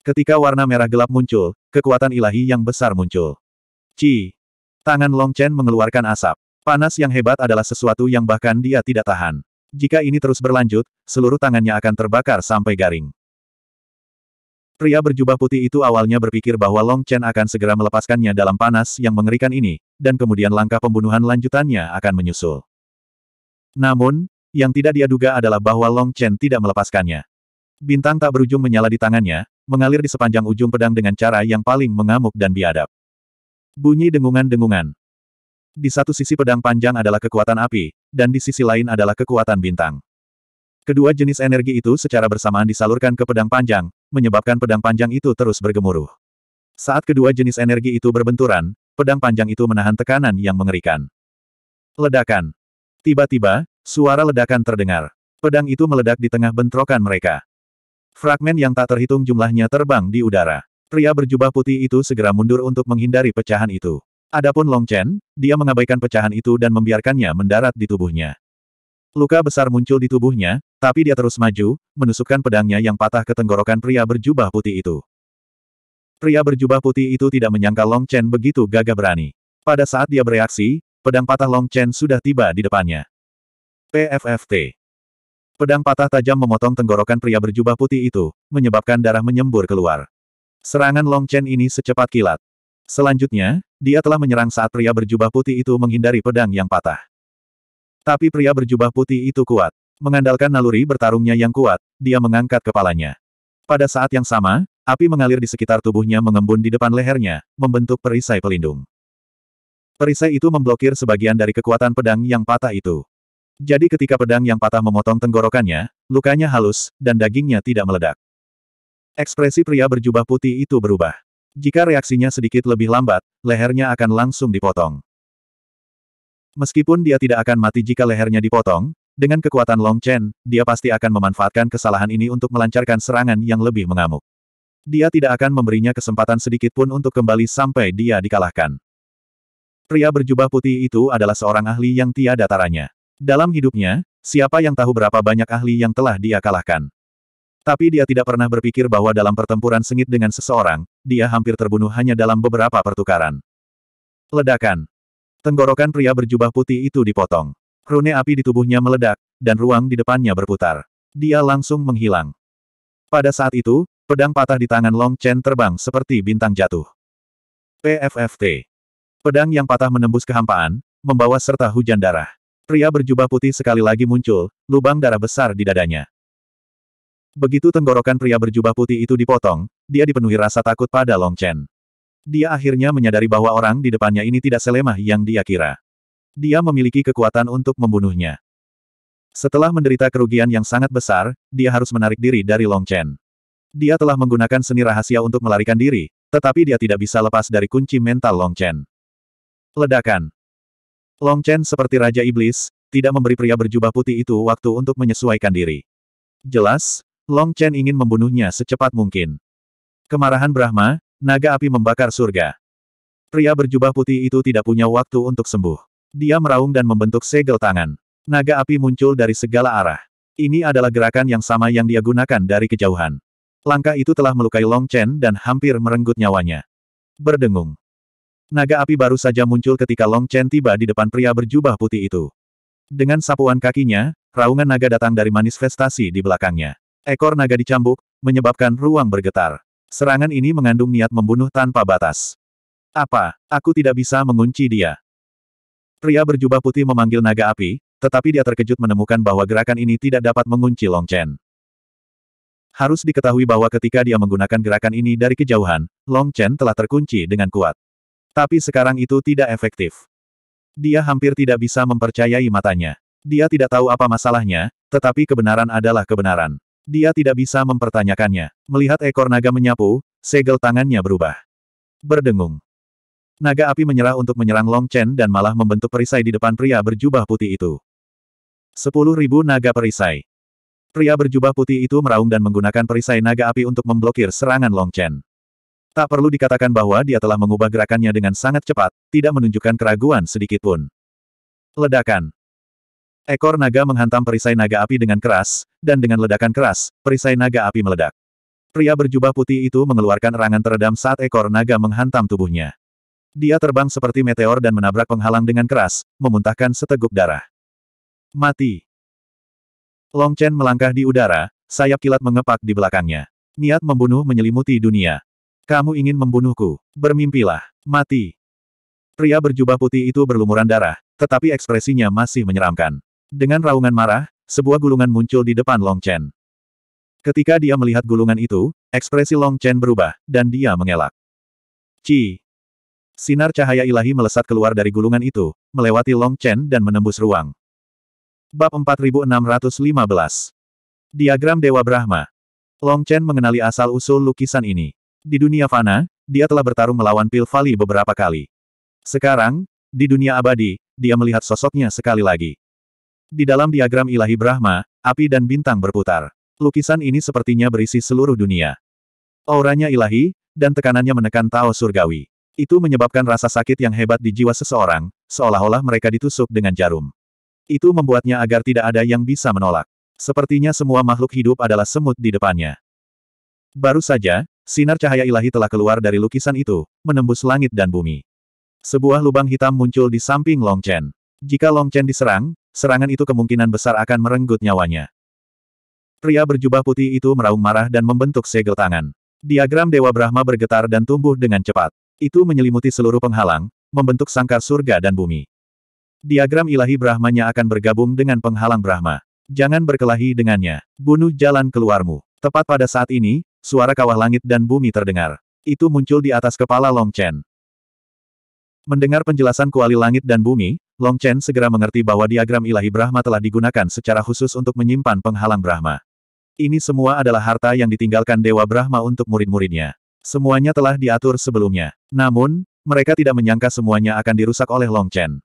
Ketika warna merah gelap muncul, kekuatan ilahi yang besar muncul. Ci, Tangan Long Chen mengeluarkan asap. Panas yang hebat adalah sesuatu yang bahkan dia tidak tahan. Jika ini terus berlanjut, seluruh tangannya akan terbakar sampai garing. Pria berjubah putih itu awalnya berpikir bahwa Long Chen akan segera melepaskannya dalam panas yang mengerikan ini, dan kemudian langkah pembunuhan lanjutannya akan menyusul. Namun, yang tidak dia duga adalah bahwa Long Chen tidak melepaskannya. Bintang tak berujung menyala di tangannya, mengalir di sepanjang ujung pedang dengan cara yang paling mengamuk dan biadab. Bunyi dengungan-dengungan. Di satu sisi pedang panjang adalah kekuatan api, dan di sisi lain adalah kekuatan bintang. Kedua jenis energi itu secara bersamaan disalurkan ke pedang panjang, menyebabkan pedang panjang itu terus bergemuruh. Saat kedua jenis energi itu berbenturan, pedang panjang itu menahan tekanan yang mengerikan. Ledakan. Tiba-tiba, suara ledakan terdengar. Pedang itu meledak di tengah bentrokan mereka. Fragmen yang tak terhitung jumlahnya terbang di udara. Pria berjubah putih itu segera mundur untuk menghindari pecahan itu. Adapun Long Chen, dia mengabaikan pecahan itu dan membiarkannya mendarat di tubuhnya. Luka besar muncul di tubuhnya, tapi dia terus maju, menusukkan pedangnya yang patah ke tenggorokan pria berjubah putih itu. Pria berjubah putih itu tidak menyangka Long Chen begitu gagah berani. Pada saat dia bereaksi, pedang patah Long Chen sudah tiba di depannya. PFFT. Pedang patah tajam memotong tenggorokan pria berjubah putih itu, menyebabkan darah menyembur keluar. Serangan Long Chen ini secepat kilat. Selanjutnya, dia telah menyerang saat pria berjubah putih itu menghindari pedang yang patah. Tapi pria berjubah putih itu kuat. Mengandalkan naluri bertarungnya yang kuat, dia mengangkat kepalanya. Pada saat yang sama, api mengalir di sekitar tubuhnya mengembun di depan lehernya, membentuk perisai pelindung. Perisai itu memblokir sebagian dari kekuatan pedang yang patah itu. Jadi ketika pedang yang patah memotong tenggorokannya, lukanya halus, dan dagingnya tidak meledak. Ekspresi pria berjubah putih itu berubah. Jika reaksinya sedikit lebih lambat, lehernya akan langsung dipotong. Meskipun dia tidak akan mati jika lehernya dipotong, dengan kekuatan Long Chen, dia pasti akan memanfaatkan kesalahan ini untuk melancarkan serangan yang lebih mengamuk. Dia tidak akan memberinya kesempatan sedikit pun untuk kembali sampai dia dikalahkan. Pria berjubah putih itu adalah seorang ahli yang tiada taranya. Dalam hidupnya, siapa yang tahu berapa banyak ahli yang telah dia kalahkan? Tapi dia tidak pernah berpikir bahwa dalam pertempuran sengit dengan seseorang, dia hampir terbunuh hanya dalam beberapa pertukaran. Ledakan. Tenggorokan pria berjubah putih itu dipotong. Rune api di tubuhnya meledak, dan ruang di depannya berputar. Dia langsung menghilang. Pada saat itu, pedang patah di tangan Long Chen terbang seperti bintang jatuh. PFFT. Pedang yang patah menembus kehampaan, membawa serta hujan darah. Pria berjubah putih sekali lagi muncul, lubang darah besar di dadanya. Begitu tenggorokan pria berjubah putih itu dipotong, dia dipenuhi rasa takut pada Long Chen. Dia akhirnya menyadari bahwa orang di depannya ini tidak selemah yang dia kira. Dia memiliki kekuatan untuk membunuhnya. Setelah menderita kerugian yang sangat besar, dia harus menarik diri dari Long Chen. Dia telah menggunakan seni rahasia untuk melarikan diri, tetapi dia tidak bisa lepas dari kunci mental Long Chen. Ledakan Long Chen seperti Raja Iblis, tidak memberi pria berjubah putih itu waktu untuk menyesuaikan diri. Jelas, Long Chen ingin membunuhnya secepat mungkin. Kemarahan Brahma, naga api membakar surga. Pria berjubah putih itu tidak punya waktu untuk sembuh. Dia meraung dan membentuk segel tangan. Naga api muncul dari segala arah. Ini adalah gerakan yang sama yang dia gunakan dari kejauhan. Langkah itu telah melukai Long Chen dan hampir merenggut nyawanya. Berdengung. Naga api baru saja muncul ketika Long Chen tiba di depan pria berjubah putih itu. Dengan sapuan kakinya, raungan naga datang dari manifestasi di belakangnya. Ekor naga dicambuk, menyebabkan ruang bergetar. Serangan ini mengandung niat membunuh tanpa batas. Apa, aku tidak bisa mengunci dia? Pria berjubah putih memanggil naga api, tetapi dia terkejut menemukan bahwa gerakan ini tidak dapat mengunci Long Chen. Harus diketahui bahwa ketika dia menggunakan gerakan ini dari kejauhan, Long Chen telah terkunci dengan kuat. Tapi sekarang itu tidak efektif. Dia hampir tidak bisa mempercayai matanya. Dia tidak tahu apa masalahnya, tetapi kebenaran adalah kebenaran. Dia tidak bisa mempertanyakannya. Melihat ekor naga menyapu, segel tangannya berubah. Berdengung. Naga api menyerah untuk menyerang Long Chen dan malah membentuk perisai di depan pria berjubah putih itu. Sepuluh ribu naga perisai. Pria berjubah putih itu meraung dan menggunakan perisai naga api untuk memblokir serangan Long Chen. Tak perlu dikatakan bahwa dia telah mengubah gerakannya dengan sangat cepat, tidak menunjukkan keraguan sedikitpun. Ledakan. Ekor naga menghantam perisai naga api dengan keras, dan dengan ledakan keras, perisai naga api meledak. Pria berjubah putih itu mengeluarkan erangan teredam saat ekor naga menghantam tubuhnya. Dia terbang seperti meteor dan menabrak penghalang dengan keras, memuntahkan seteguk darah. Mati. Long Chen melangkah di udara, sayap kilat mengepak di belakangnya. Niat membunuh menyelimuti dunia. Kamu ingin membunuhku, bermimpilah, mati. Pria berjubah putih itu berlumuran darah, tetapi ekspresinya masih menyeramkan. Dengan raungan marah, sebuah gulungan muncul di depan Long Chen. Ketika dia melihat gulungan itu, ekspresi Long Chen berubah, dan dia mengelak. Ci! Sinar cahaya ilahi melesat keluar dari gulungan itu, melewati Long Chen dan menembus ruang. Bab 4615 Diagram Dewa Brahma Long Chen mengenali asal-usul lukisan ini. Di dunia fana, dia telah bertarung melawan Pil Vali beberapa kali. Sekarang, di dunia abadi, dia melihat sosoknya sekali lagi. Di dalam diagram ilahi Brahma, api dan bintang berputar. Lukisan ini sepertinya berisi seluruh dunia. Auranya ilahi, dan tekanannya menekan Tao surgawi. Itu menyebabkan rasa sakit yang hebat di jiwa seseorang, seolah-olah mereka ditusuk dengan jarum. Itu membuatnya agar tidak ada yang bisa menolak. Sepertinya semua makhluk hidup adalah semut di depannya. Baru saja, sinar cahaya ilahi telah keluar dari lukisan itu, menembus langit dan bumi. Sebuah lubang hitam muncul di samping Long Chen. Jika Long Chen diserang, serangan itu kemungkinan besar akan merenggut nyawanya. Pria berjubah putih itu meraung marah dan membentuk segel tangan. Diagram Dewa Brahma bergetar dan tumbuh dengan cepat. Itu menyelimuti seluruh penghalang, membentuk sangkar surga dan bumi. Diagram ilahi Brahmanya akan bergabung dengan penghalang Brahma. Jangan berkelahi dengannya. Bunuh jalan keluarmu. Tepat pada saat ini, suara kawah langit dan bumi terdengar. Itu muncul di atas kepala Long Chen. Mendengar penjelasan kuali langit dan bumi, Long Chen segera mengerti bahwa diagram ilahi Brahma telah digunakan secara khusus untuk menyimpan penghalang Brahma. Ini semua adalah harta yang ditinggalkan Dewa Brahma untuk murid-muridnya. Semuanya telah diatur sebelumnya. Namun, mereka tidak menyangka semuanya akan dirusak oleh Long Chen.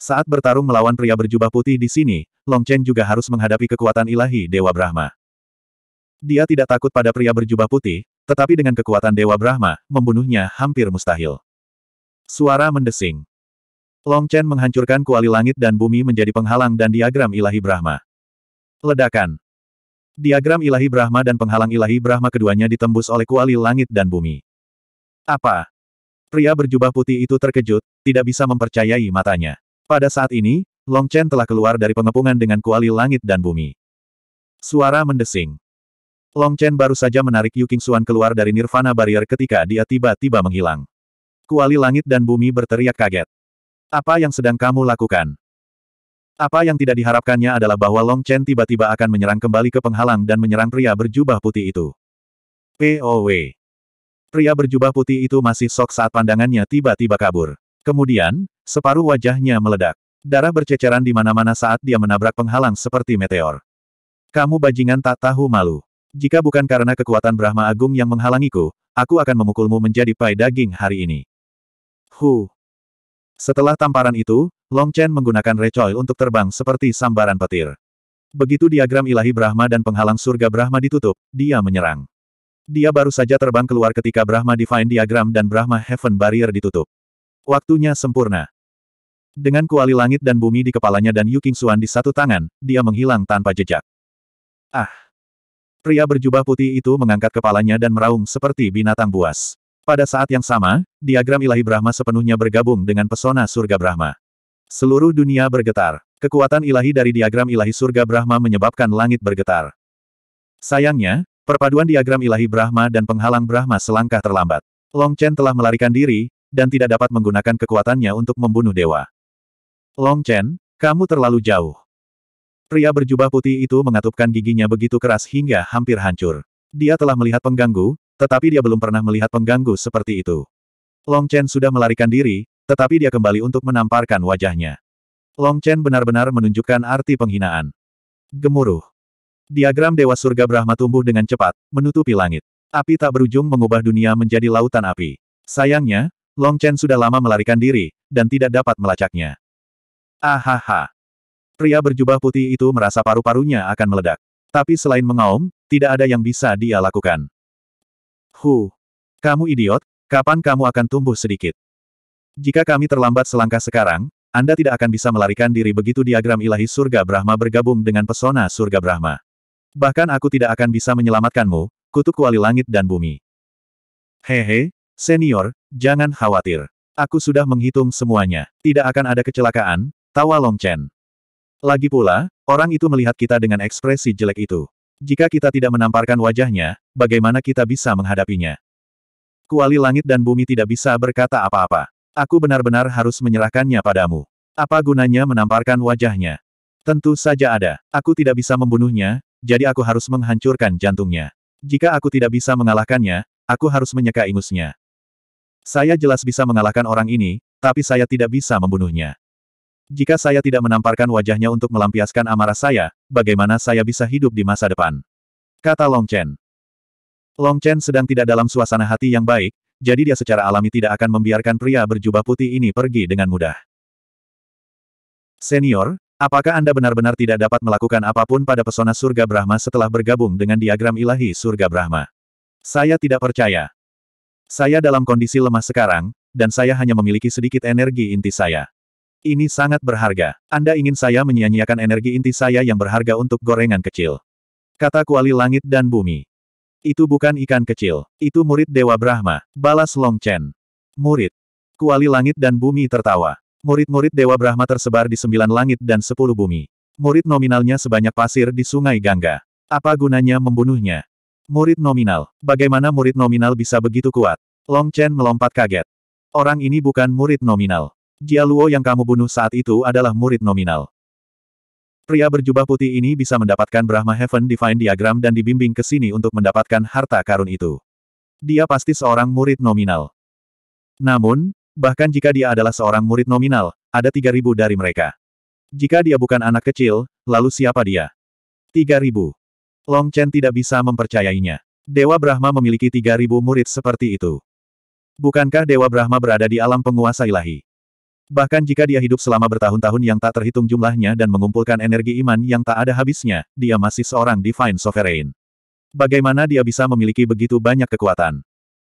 Saat bertarung melawan pria berjubah putih di sini, Long Chen juga harus menghadapi kekuatan ilahi Dewa Brahma. Dia tidak takut pada pria berjubah putih, tetapi dengan kekuatan Dewa Brahma, membunuhnya hampir mustahil. Suara mendesing. Long Chen menghancurkan kuali langit dan bumi menjadi penghalang dan diagram ilahi Brahma. Ledakan. Diagram ilahi Brahma dan penghalang ilahi Brahma keduanya ditembus oleh kuali langit dan bumi. Apa? Pria berjubah putih itu terkejut, tidak bisa mempercayai matanya. Pada saat ini, Long Chen telah keluar dari pengepungan dengan kuali langit dan bumi. Suara mendesing. Long Chen baru saja menarik Yu King Xuan keluar dari Nirvana Barrier ketika dia tiba-tiba menghilang. Kuali langit dan bumi berteriak kaget. Apa yang sedang kamu lakukan? Apa yang tidak diharapkannya adalah bahwa Long Chen tiba-tiba akan menyerang kembali ke penghalang dan menyerang pria berjubah putih itu. POW. Pria berjubah putih itu masih sok saat pandangannya tiba-tiba kabur. Kemudian, separuh wajahnya meledak. Darah berceceran di mana-mana saat dia menabrak penghalang seperti meteor. Kamu bajingan tak tahu malu. Jika bukan karena kekuatan Brahma Agung yang menghalangiku, aku akan memukulmu menjadi pai daging hari ini. Huh. Setelah tamparan itu, Long Chen menggunakan recoil untuk terbang seperti sambaran petir. Begitu diagram ilahi Brahma dan penghalang surga Brahma ditutup, dia menyerang. Dia baru saja terbang keluar ketika Brahma Divine Diagram dan Brahma Heaven Barrier ditutup. Waktunya sempurna. Dengan kuali langit dan bumi di kepalanya dan Yu King Suan di satu tangan, dia menghilang tanpa jejak. Ah! Pria berjubah putih itu mengangkat kepalanya dan meraung seperti binatang buas. Pada saat yang sama, diagram ilahi Brahma sepenuhnya bergabung dengan pesona surga Brahma. Seluruh dunia bergetar. Kekuatan ilahi dari diagram ilahi surga Brahma menyebabkan langit bergetar. Sayangnya, perpaduan diagram ilahi Brahma dan penghalang Brahma selangkah terlambat. Long Chen telah melarikan diri, dan tidak dapat menggunakan kekuatannya untuk membunuh dewa. Long Chen, kamu terlalu jauh. Pria berjubah putih itu mengatupkan giginya begitu keras hingga hampir hancur. Dia telah melihat pengganggu, tetapi dia belum pernah melihat pengganggu seperti itu. Long Chen sudah melarikan diri, tetapi dia kembali untuk menamparkan wajahnya. Long Chen benar-benar menunjukkan arti penghinaan. Gemuruh. Diagram Dewa Surga Brahma tumbuh dengan cepat, menutupi langit. Api tak berujung mengubah dunia menjadi lautan api. Sayangnya, Long Chen sudah lama melarikan diri, dan tidak dapat melacaknya. Ahaha. Pria berjubah putih itu merasa paru-parunya akan meledak. Tapi selain mengaum, tidak ada yang bisa dia lakukan. Hu. Kamu idiot, kapan kamu akan tumbuh sedikit? Jika kami terlambat selangkah sekarang, Anda tidak akan bisa melarikan diri begitu diagram ilahi surga Brahma bergabung dengan pesona surga Brahma. Bahkan aku tidak akan bisa menyelamatkanmu, kutuk kuali langit dan bumi. Hehe, senior, jangan khawatir. Aku sudah menghitung semuanya. Tidak akan ada kecelakaan, tawa Long Chen. Lagi pula, orang itu melihat kita dengan ekspresi jelek itu. Jika kita tidak menamparkan wajahnya, bagaimana kita bisa menghadapinya? Kuali langit dan bumi tidak bisa berkata apa-apa. Aku benar-benar harus menyerahkannya padamu. Apa gunanya menamparkan wajahnya? Tentu saja ada. Aku tidak bisa membunuhnya, jadi aku harus menghancurkan jantungnya. Jika aku tidak bisa mengalahkannya, aku harus menyeka ingusnya. Saya jelas bisa mengalahkan orang ini, tapi saya tidak bisa membunuhnya. Jika saya tidak menamparkan wajahnya untuk melampiaskan amarah saya, bagaimana saya bisa hidup di masa depan? Kata Long Chen. Long Chen sedang tidak dalam suasana hati yang baik, jadi dia secara alami tidak akan membiarkan pria berjubah putih ini pergi dengan mudah. Senior, apakah Anda benar-benar tidak dapat melakukan apapun pada pesona surga Brahma setelah bergabung dengan diagram ilahi surga Brahma? Saya tidak percaya. Saya dalam kondisi lemah sekarang, dan saya hanya memiliki sedikit energi inti saya. Ini sangat berharga. Anda ingin saya menyia-nyiakan energi inti saya yang berharga untuk gorengan kecil. Kata kuali langit dan bumi. Itu bukan ikan kecil. Itu murid Dewa Brahma. Balas Long Chen. Murid. Kuali langit dan bumi tertawa. Murid-murid Dewa Brahma tersebar di sembilan langit dan sepuluh bumi. Murid nominalnya sebanyak pasir di sungai Gangga. Apa gunanya membunuhnya? Murid nominal. Bagaimana murid nominal bisa begitu kuat? Long Chen melompat kaget. Orang ini bukan murid nominal. Jia Luo yang kamu bunuh saat itu adalah murid nominal. Pria berjubah putih ini bisa mendapatkan Brahma Heaven Divine Diagram dan dibimbing ke sini untuk mendapatkan harta karun itu. Dia pasti seorang murid nominal. Namun, bahkan jika dia adalah seorang murid nominal, ada 3.000 dari mereka. Jika dia bukan anak kecil, lalu siapa dia? 3.000. Long Chen tidak bisa mempercayainya. Dewa Brahma memiliki 3.000 murid seperti itu. Bukankah Dewa Brahma berada di alam penguasa ilahi? Bahkan jika dia hidup selama bertahun-tahun yang tak terhitung jumlahnya dan mengumpulkan energi iman yang tak ada habisnya, dia masih seorang Divine Sovereign. Bagaimana dia bisa memiliki begitu banyak kekuatan?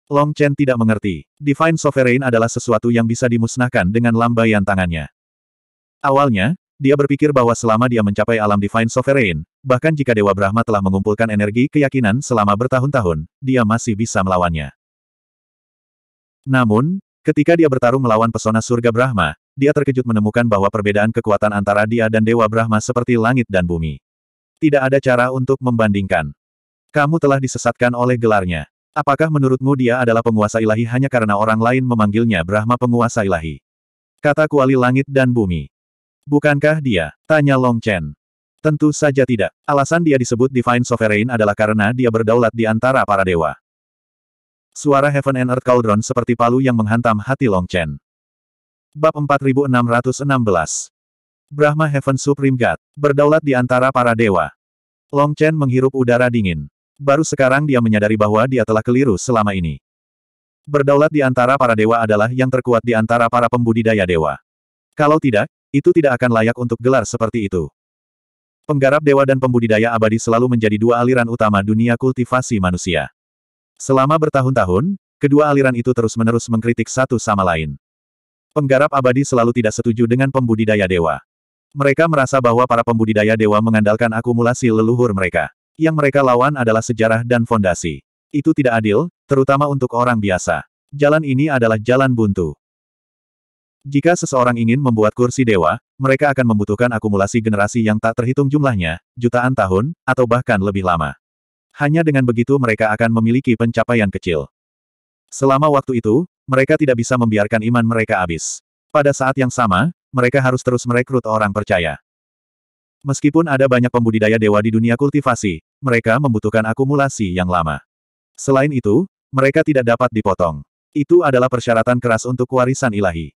Long Chen tidak mengerti. Divine Sovereign adalah sesuatu yang bisa dimusnahkan dengan lambaian tangannya. Awalnya, dia berpikir bahwa selama dia mencapai alam Divine Sovereign, bahkan jika Dewa Brahma telah mengumpulkan energi keyakinan selama bertahun-tahun, dia masih bisa melawannya. Namun, Ketika dia bertarung melawan pesona surga Brahma, dia terkejut menemukan bahwa perbedaan kekuatan antara dia dan Dewa Brahma seperti langit dan bumi. Tidak ada cara untuk membandingkan. Kamu telah disesatkan oleh gelarnya. Apakah menurutmu dia adalah penguasa ilahi hanya karena orang lain memanggilnya Brahma penguasa ilahi? Kata kuali langit dan bumi. Bukankah dia? Tanya Long Chen. Tentu saja tidak. Alasan dia disebut Divine Sovereign adalah karena dia berdaulat di antara para dewa. Suara Heaven and Earth Cauldron seperti palu yang menghantam hati Long Chen. Bab 4616 Brahma Heaven Supreme God, berdaulat di antara para dewa. Long Chen menghirup udara dingin. Baru sekarang dia menyadari bahwa dia telah keliru selama ini. Berdaulat di antara para dewa adalah yang terkuat di antara para pembudidaya dewa. Kalau tidak, itu tidak akan layak untuk gelar seperti itu. Penggarap dewa dan pembudidaya abadi selalu menjadi dua aliran utama dunia kultivasi manusia. Selama bertahun-tahun, kedua aliran itu terus-menerus mengkritik satu sama lain. Penggarap abadi selalu tidak setuju dengan pembudidaya dewa. Mereka merasa bahwa para pembudidaya dewa mengandalkan akumulasi leluhur mereka. Yang mereka lawan adalah sejarah dan fondasi. Itu tidak adil, terutama untuk orang biasa. Jalan ini adalah jalan buntu. Jika seseorang ingin membuat kursi dewa, mereka akan membutuhkan akumulasi generasi yang tak terhitung jumlahnya, jutaan tahun, atau bahkan lebih lama hanya dengan begitu mereka akan memiliki pencapaian kecil. Selama waktu itu, mereka tidak bisa membiarkan iman mereka habis. Pada saat yang sama, mereka harus terus merekrut orang percaya. Meskipun ada banyak pembudidaya dewa di dunia kultivasi, mereka membutuhkan akumulasi yang lama. Selain itu, mereka tidak dapat dipotong. Itu adalah persyaratan keras untuk warisan ilahi.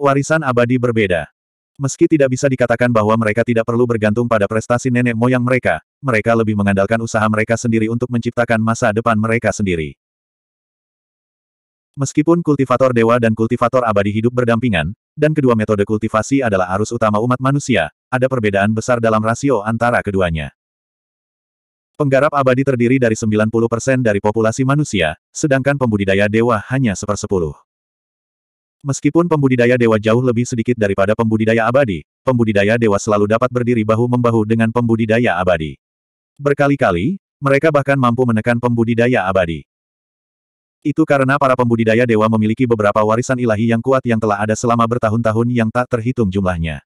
Warisan abadi berbeda. Meski tidak bisa dikatakan bahwa mereka tidak perlu bergantung pada prestasi nenek moyang mereka, mereka lebih mengandalkan usaha mereka sendiri untuk menciptakan masa depan mereka sendiri. Meskipun kultivator dewa dan kultivator abadi hidup berdampingan, dan kedua metode kultivasi adalah arus utama umat manusia, ada perbedaan besar dalam rasio antara keduanya. Penggarap abadi terdiri dari 90% dari populasi manusia, sedangkan pembudidaya dewa hanya sepersepuluh. Meskipun pembudidaya dewa jauh lebih sedikit daripada pembudidaya abadi, pembudidaya dewa selalu dapat berdiri bahu-membahu dengan pembudidaya abadi. Berkali-kali, mereka bahkan mampu menekan pembudidaya abadi. Itu karena para pembudidaya dewa memiliki beberapa warisan ilahi yang kuat yang telah ada selama bertahun-tahun yang tak terhitung jumlahnya.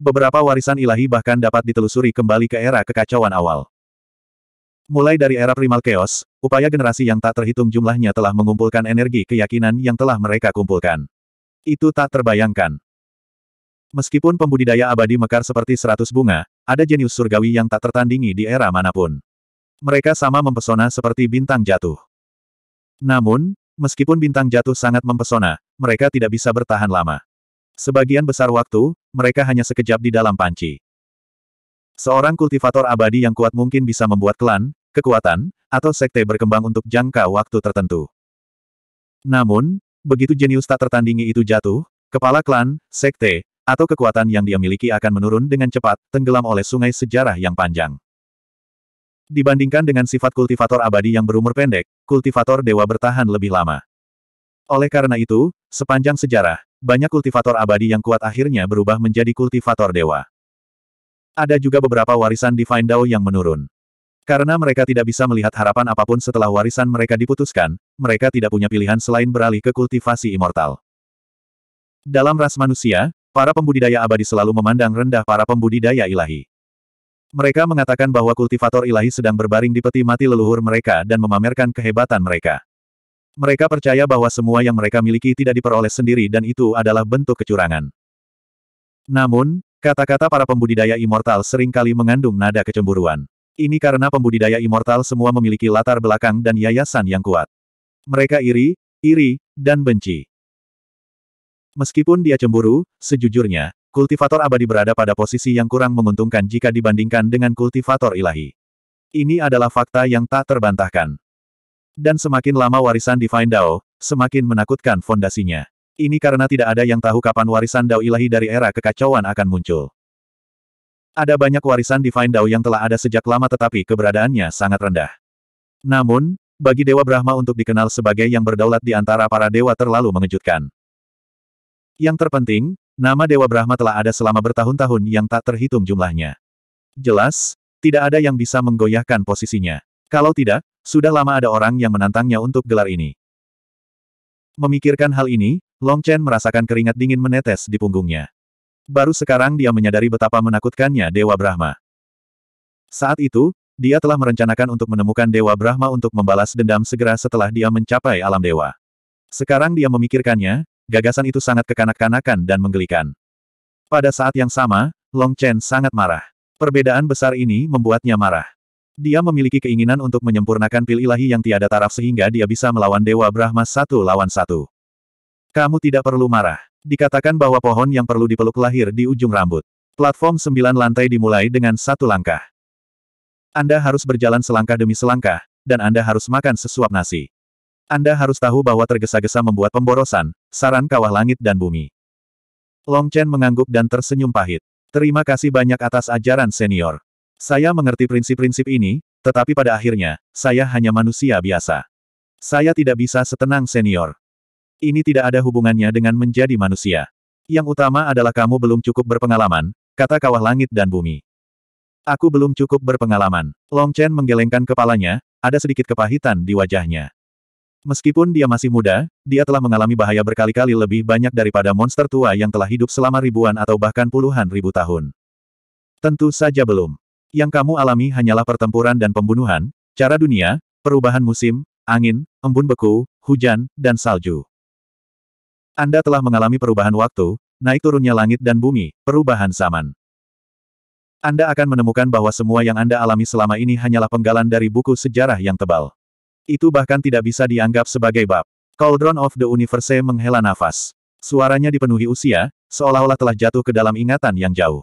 Beberapa warisan ilahi bahkan dapat ditelusuri kembali ke era kekacauan awal. Mulai dari era primal chaos, upaya generasi yang tak terhitung jumlahnya telah mengumpulkan energi keyakinan yang telah mereka kumpulkan. Itu tak terbayangkan. Meskipun pembudidaya abadi mekar seperti seratus bunga, ada jenius surgawi yang tak tertandingi di era manapun. Mereka sama mempesona seperti bintang jatuh. Namun, meskipun bintang jatuh sangat mempesona, mereka tidak bisa bertahan lama. Sebagian besar waktu, mereka hanya sekejap di dalam panci. Seorang kultivator abadi yang kuat mungkin bisa membuat klan, kekuatan, atau sekte berkembang untuk jangka waktu tertentu. Namun, begitu jenius tak tertandingi itu jatuh, kepala klan, sekte, atau kekuatan yang dia miliki akan menurun dengan cepat, tenggelam oleh sungai sejarah yang panjang. Dibandingkan dengan sifat kultivator abadi yang berumur pendek, kultivator dewa bertahan lebih lama. Oleh karena itu, sepanjang sejarah, banyak kultivator abadi yang kuat akhirnya berubah menjadi kultivator dewa. Ada juga beberapa warisan Divine Dao yang menurun. Karena mereka tidak bisa melihat harapan apapun setelah warisan mereka diputuskan, mereka tidak punya pilihan selain beralih ke kultivasi immortal. Dalam ras manusia, para pembudidaya abadi selalu memandang rendah para pembudidaya ilahi. Mereka mengatakan bahwa kultivator ilahi sedang berbaring di peti mati leluhur mereka dan memamerkan kehebatan mereka. Mereka percaya bahwa semua yang mereka miliki tidak diperoleh sendiri dan itu adalah bentuk kecurangan. Namun, kata-kata para pembudidaya immortal seringkali mengandung nada kecemburuan. Ini karena pembudidaya immortal semua memiliki latar belakang dan yayasan yang kuat. Mereka iri, iri, dan benci. Meskipun dia cemburu, sejujurnya, kultivator abadi berada pada posisi yang kurang menguntungkan jika dibandingkan dengan kultivator ilahi. Ini adalah fakta yang tak terbantahkan. Dan semakin lama warisan Divine Dao, semakin menakutkan fondasinya. Ini karena tidak ada yang tahu kapan warisan Dao ilahi dari era kekacauan akan muncul. Ada banyak warisan Divine Dao yang telah ada sejak lama tetapi keberadaannya sangat rendah. Namun, bagi Dewa Brahma untuk dikenal sebagai yang berdaulat di antara para dewa terlalu mengejutkan. Yang terpenting, nama Dewa Brahma telah ada selama bertahun-tahun yang tak terhitung jumlahnya. Jelas, tidak ada yang bisa menggoyahkan posisinya. Kalau tidak, sudah lama ada orang yang menantangnya untuk gelar ini. Memikirkan hal ini, Long Chen merasakan keringat dingin menetes di punggungnya. Baru sekarang dia menyadari betapa menakutkannya Dewa Brahma. Saat itu, dia telah merencanakan untuk menemukan Dewa Brahma untuk membalas dendam segera setelah dia mencapai alam dewa. Sekarang dia memikirkannya, gagasan itu sangat kekanak-kanakan dan menggelikan. Pada saat yang sama, Long Chen sangat marah. Perbedaan besar ini membuatnya marah. Dia memiliki keinginan untuk menyempurnakan pil ilahi yang tiada taraf sehingga dia bisa melawan Dewa Brahma satu lawan satu. Kamu tidak perlu marah dikatakan bahwa pohon yang perlu dipeluk lahir di ujung rambut. Platform sembilan lantai dimulai dengan satu langkah. Anda harus berjalan selangkah demi selangkah, dan Anda harus makan sesuap nasi. Anda harus tahu bahwa tergesa-gesa membuat pemborosan, saran kawah langit dan bumi. Long Chen mengangguk dan tersenyum pahit. Terima kasih banyak atas ajaran senior. Saya mengerti prinsip-prinsip ini, tetapi pada akhirnya, saya hanya manusia biasa. Saya tidak bisa setenang senior. Ini tidak ada hubungannya dengan menjadi manusia. Yang utama adalah kamu belum cukup berpengalaman, kata kawah langit dan bumi. Aku belum cukup berpengalaman. Long Chen menggelengkan kepalanya, ada sedikit kepahitan di wajahnya. Meskipun dia masih muda, dia telah mengalami bahaya berkali-kali lebih banyak daripada monster tua yang telah hidup selama ribuan atau bahkan puluhan ribu tahun. Tentu saja belum. Yang kamu alami hanyalah pertempuran dan pembunuhan, cara dunia, perubahan musim, angin, embun beku, hujan, dan salju. Anda telah mengalami perubahan waktu, naik turunnya langit dan bumi, perubahan zaman. Anda akan menemukan bahwa semua yang Anda alami selama ini hanyalah penggalan dari buku sejarah yang tebal. Itu bahkan tidak bisa dianggap sebagai bab. Cauldron of the Universe menghela nafas. Suaranya dipenuhi usia, seolah-olah telah jatuh ke dalam ingatan yang jauh.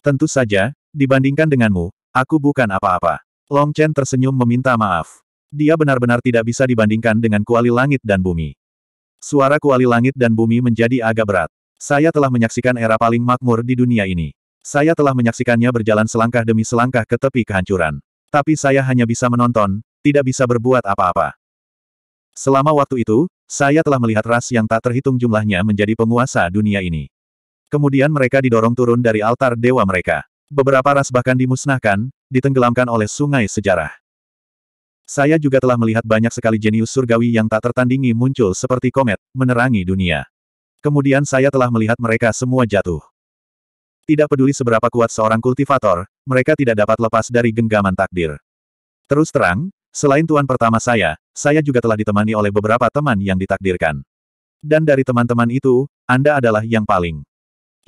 Tentu saja, dibandingkan denganmu, aku bukan apa-apa. Long Chen tersenyum meminta maaf. Dia benar-benar tidak bisa dibandingkan dengan kuali langit dan bumi. Suara kuali langit dan bumi menjadi agak berat. Saya telah menyaksikan era paling makmur di dunia ini. Saya telah menyaksikannya berjalan selangkah demi selangkah ke tepi kehancuran. Tapi saya hanya bisa menonton, tidak bisa berbuat apa-apa. Selama waktu itu, saya telah melihat ras yang tak terhitung jumlahnya menjadi penguasa dunia ini. Kemudian mereka didorong turun dari altar dewa mereka. Beberapa ras bahkan dimusnahkan, ditenggelamkan oleh sungai sejarah. Saya juga telah melihat banyak sekali jenius surgawi yang tak tertandingi muncul seperti komet, menerangi dunia. Kemudian saya telah melihat mereka semua jatuh. Tidak peduli seberapa kuat seorang kultivator, mereka tidak dapat lepas dari genggaman takdir. Terus terang, selain tuan pertama saya, saya juga telah ditemani oleh beberapa teman yang ditakdirkan. Dan dari teman-teman itu, Anda adalah yang paling.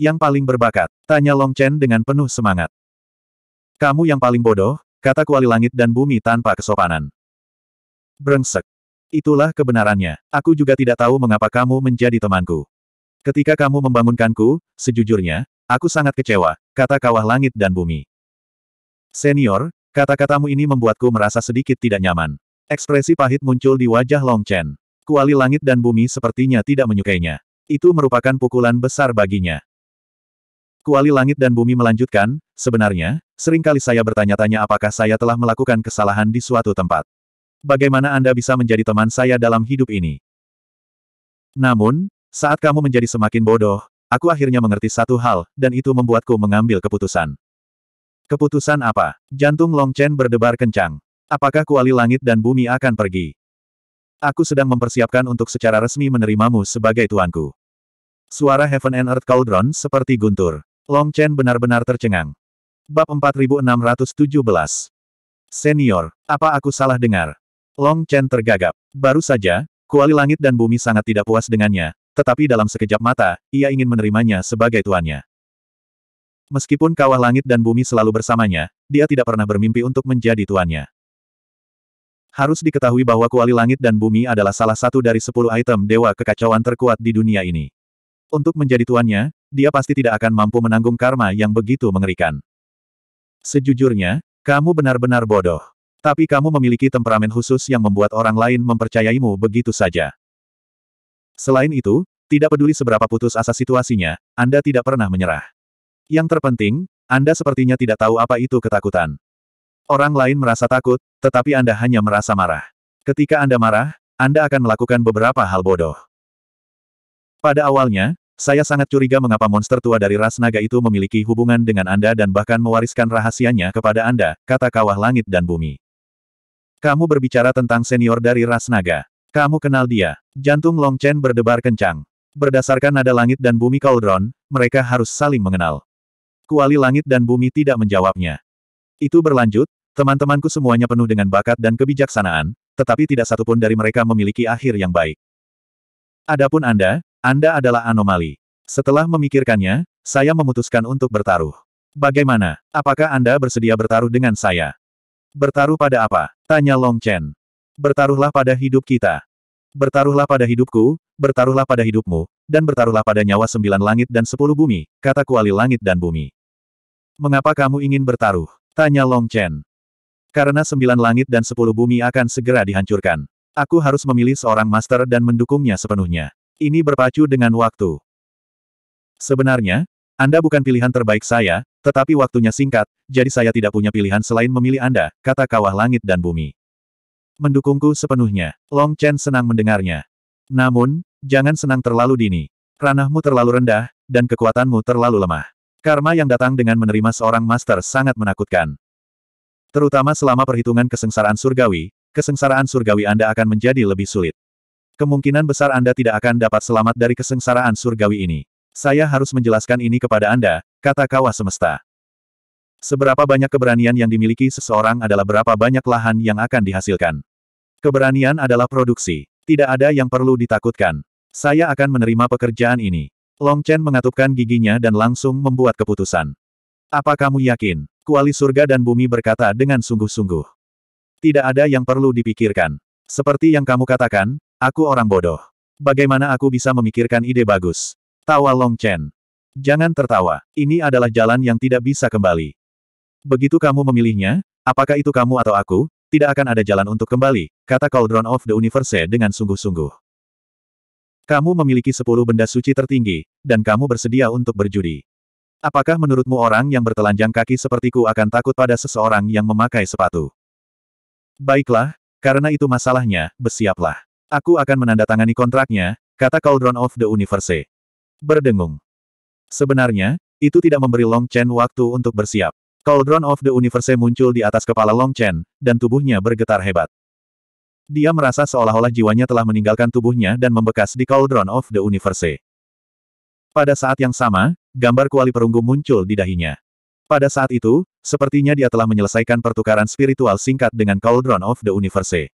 Yang paling berbakat, tanya Long Chen dengan penuh semangat. Kamu yang paling bodoh, Kata kuali langit dan bumi tanpa kesopanan. Brengsek. Itulah kebenarannya. Aku juga tidak tahu mengapa kamu menjadi temanku. Ketika kamu membangunkanku, sejujurnya, aku sangat kecewa, kata kawah langit dan bumi. Senior, kata-katamu ini membuatku merasa sedikit tidak nyaman. Ekspresi pahit muncul di wajah Long Chen. Kuali langit dan bumi sepertinya tidak menyukainya. Itu merupakan pukulan besar baginya. Kuali langit dan bumi melanjutkan, sebenarnya, seringkali saya bertanya-tanya apakah saya telah melakukan kesalahan di suatu tempat. Bagaimana Anda bisa menjadi teman saya dalam hidup ini? Namun, saat kamu menjadi semakin bodoh, aku akhirnya mengerti satu hal, dan itu membuatku mengambil keputusan. Keputusan apa? Jantung Long Chen berdebar kencang. Apakah kuali langit dan bumi akan pergi? Aku sedang mempersiapkan untuk secara resmi menerimamu sebagai tuanku. Suara Heaven and Earth Cauldron seperti guntur. Long Chen benar-benar tercengang. Bab 4617. Senior, apa aku salah dengar? Long Chen tergagap. Baru saja, kuali langit dan bumi sangat tidak puas dengannya, tetapi dalam sekejap mata, ia ingin menerimanya sebagai tuannya. Meskipun kawah langit dan bumi selalu bersamanya, dia tidak pernah bermimpi untuk menjadi tuannya. Harus diketahui bahwa kuali langit dan bumi adalah salah satu dari sepuluh item dewa kekacauan terkuat di dunia ini. Untuk menjadi tuannya, dia pasti tidak akan mampu menanggung karma yang begitu mengerikan. Sejujurnya, kamu benar-benar bodoh. Tapi kamu memiliki temperamen khusus yang membuat orang lain mempercayaimu begitu saja. Selain itu, tidak peduli seberapa putus asa situasinya, Anda tidak pernah menyerah. Yang terpenting, Anda sepertinya tidak tahu apa itu ketakutan. Orang lain merasa takut, tetapi Anda hanya merasa marah. Ketika Anda marah, Anda akan melakukan beberapa hal bodoh. Pada awalnya, saya sangat curiga mengapa monster tua dari ras naga itu memiliki hubungan dengan Anda dan bahkan mewariskan rahasianya kepada Anda, kata kawah langit dan bumi. Kamu berbicara tentang senior dari ras naga. Kamu kenal dia. Jantung Long Chen berdebar kencang. Berdasarkan nada langit dan bumi Cauldron, mereka harus saling mengenal. Kuali langit dan bumi tidak menjawabnya. Itu berlanjut, teman-temanku semuanya penuh dengan bakat dan kebijaksanaan, tetapi tidak satupun dari mereka memiliki akhir yang baik. Adapun Anda, anda adalah anomali. Setelah memikirkannya, saya memutuskan untuk bertaruh. Bagaimana? Apakah Anda bersedia bertaruh dengan saya? Bertaruh pada apa? Tanya Long Chen. Bertaruhlah pada hidup kita. Bertaruhlah pada hidupku, bertaruhlah pada hidupmu, dan bertaruhlah pada nyawa sembilan langit dan sepuluh bumi, kata kuali langit dan bumi. Mengapa kamu ingin bertaruh? Tanya Long Chen. Karena sembilan langit dan sepuluh bumi akan segera dihancurkan. Aku harus memilih seorang master dan mendukungnya sepenuhnya. Ini berpacu dengan waktu. Sebenarnya, Anda bukan pilihan terbaik saya, tetapi waktunya singkat, jadi saya tidak punya pilihan selain memilih Anda, kata kawah langit dan bumi. Mendukungku sepenuhnya. Long Chen senang mendengarnya. Namun, jangan senang terlalu dini. Ranahmu terlalu rendah, dan kekuatanmu terlalu lemah. Karma yang datang dengan menerima seorang master sangat menakutkan. Terutama selama perhitungan kesengsaraan surgawi, kesengsaraan surgawi Anda akan menjadi lebih sulit. Kemungkinan besar Anda tidak akan dapat selamat dari kesengsaraan surgawi ini. Saya harus menjelaskan ini kepada Anda, kata kawah semesta. Seberapa banyak keberanian yang dimiliki seseorang adalah berapa banyak lahan yang akan dihasilkan. Keberanian adalah produksi. Tidak ada yang perlu ditakutkan. Saya akan menerima pekerjaan ini. Long Chen mengatupkan giginya dan langsung membuat keputusan. Apa kamu yakin? Kuali surga dan bumi berkata dengan sungguh-sungguh. Tidak ada yang perlu dipikirkan. Seperti yang kamu katakan, Aku orang bodoh. Bagaimana aku bisa memikirkan ide bagus? Tawa Long Chen. Jangan tertawa, ini adalah jalan yang tidak bisa kembali. Begitu kamu memilihnya, apakah itu kamu atau aku, tidak akan ada jalan untuk kembali, kata Cauldron of the Universe dengan sungguh-sungguh. Kamu memiliki sepuluh benda suci tertinggi, dan kamu bersedia untuk berjudi. Apakah menurutmu orang yang bertelanjang kaki sepertiku akan takut pada seseorang yang memakai sepatu? Baiklah, karena itu masalahnya, bersiaplah. Aku akan menandatangani kontraknya, kata Cauldron of the Universe. Berdengung. Sebenarnya, itu tidak memberi Long Chen waktu untuk bersiap. Cauldron of the Universe muncul di atas kepala Long Chen, dan tubuhnya bergetar hebat. Dia merasa seolah-olah jiwanya telah meninggalkan tubuhnya dan membekas di Cauldron of the Universe. Pada saat yang sama, gambar kuali perunggu muncul di dahinya. Pada saat itu, sepertinya dia telah menyelesaikan pertukaran spiritual singkat dengan Cauldron of the Universe.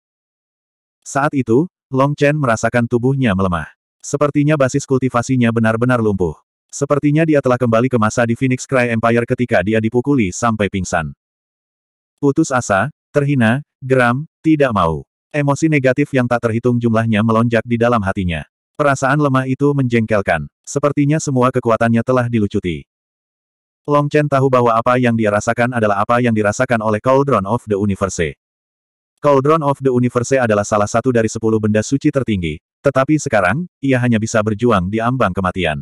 Saat itu, Long Chen merasakan tubuhnya melemah. Sepertinya basis kultivasinya benar-benar lumpuh. Sepertinya dia telah kembali ke masa di Phoenix Cry Empire ketika dia dipukuli sampai pingsan. Putus asa, terhina, geram, tidak mau. Emosi negatif yang tak terhitung jumlahnya melonjak di dalam hatinya. Perasaan lemah itu menjengkelkan. Sepertinya semua kekuatannya telah dilucuti. Long Chen tahu bahwa apa yang dia rasakan adalah apa yang dirasakan oleh Cauldron of the Universe. Cauldron of the Universe adalah salah satu dari sepuluh benda suci tertinggi, tetapi sekarang, ia hanya bisa berjuang di ambang kematian.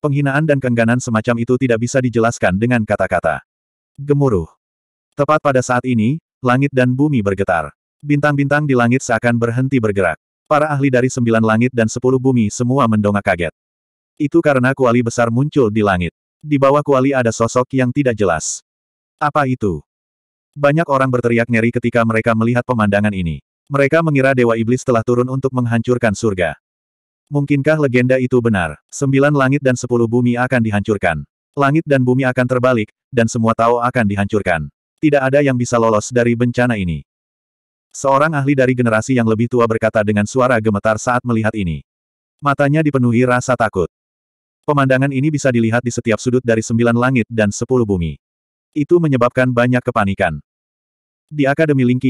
Penghinaan dan keengganan semacam itu tidak bisa dijelaskan dengan kata-kata. Gemuruh. Tepat pada saat ini, langit dan bumi bergetar. Bintang-bintang di langit seakan berhenti bergerak. Para ahli dari sembilan langit dan sepuluh bumi semua mendongak kaget. Itu karena kuali besar muncul di langit. Di bawah kuali ada sosok yang tidak jelas. Apa itu? Banyak orang berteriak ngeri ketika mereka melihat pemandangan ini. Mereka mengira Dewa Iblis telah turun untuk menghancurkan surga. Mungkinkah legenda itu benar? Sembilan langit dan sepuluh bumi akan dihancurkan. Langit dan bumi akan terbalik, dan semua tao akan dihancurkan. Tidak ada yang bisa lolos dari bencana ini. Seorang ahli dari generasi yang lebih tua berkata dengan suara gemetar saat melihat ini. Matanya dipenuhi rasa takut. Pemandangan ini bisa dilihat di setiap sudut dari sembilan langit dan sepuluh bumi. Itu menyebabkan banyak kepanikan. Di Akademi Ling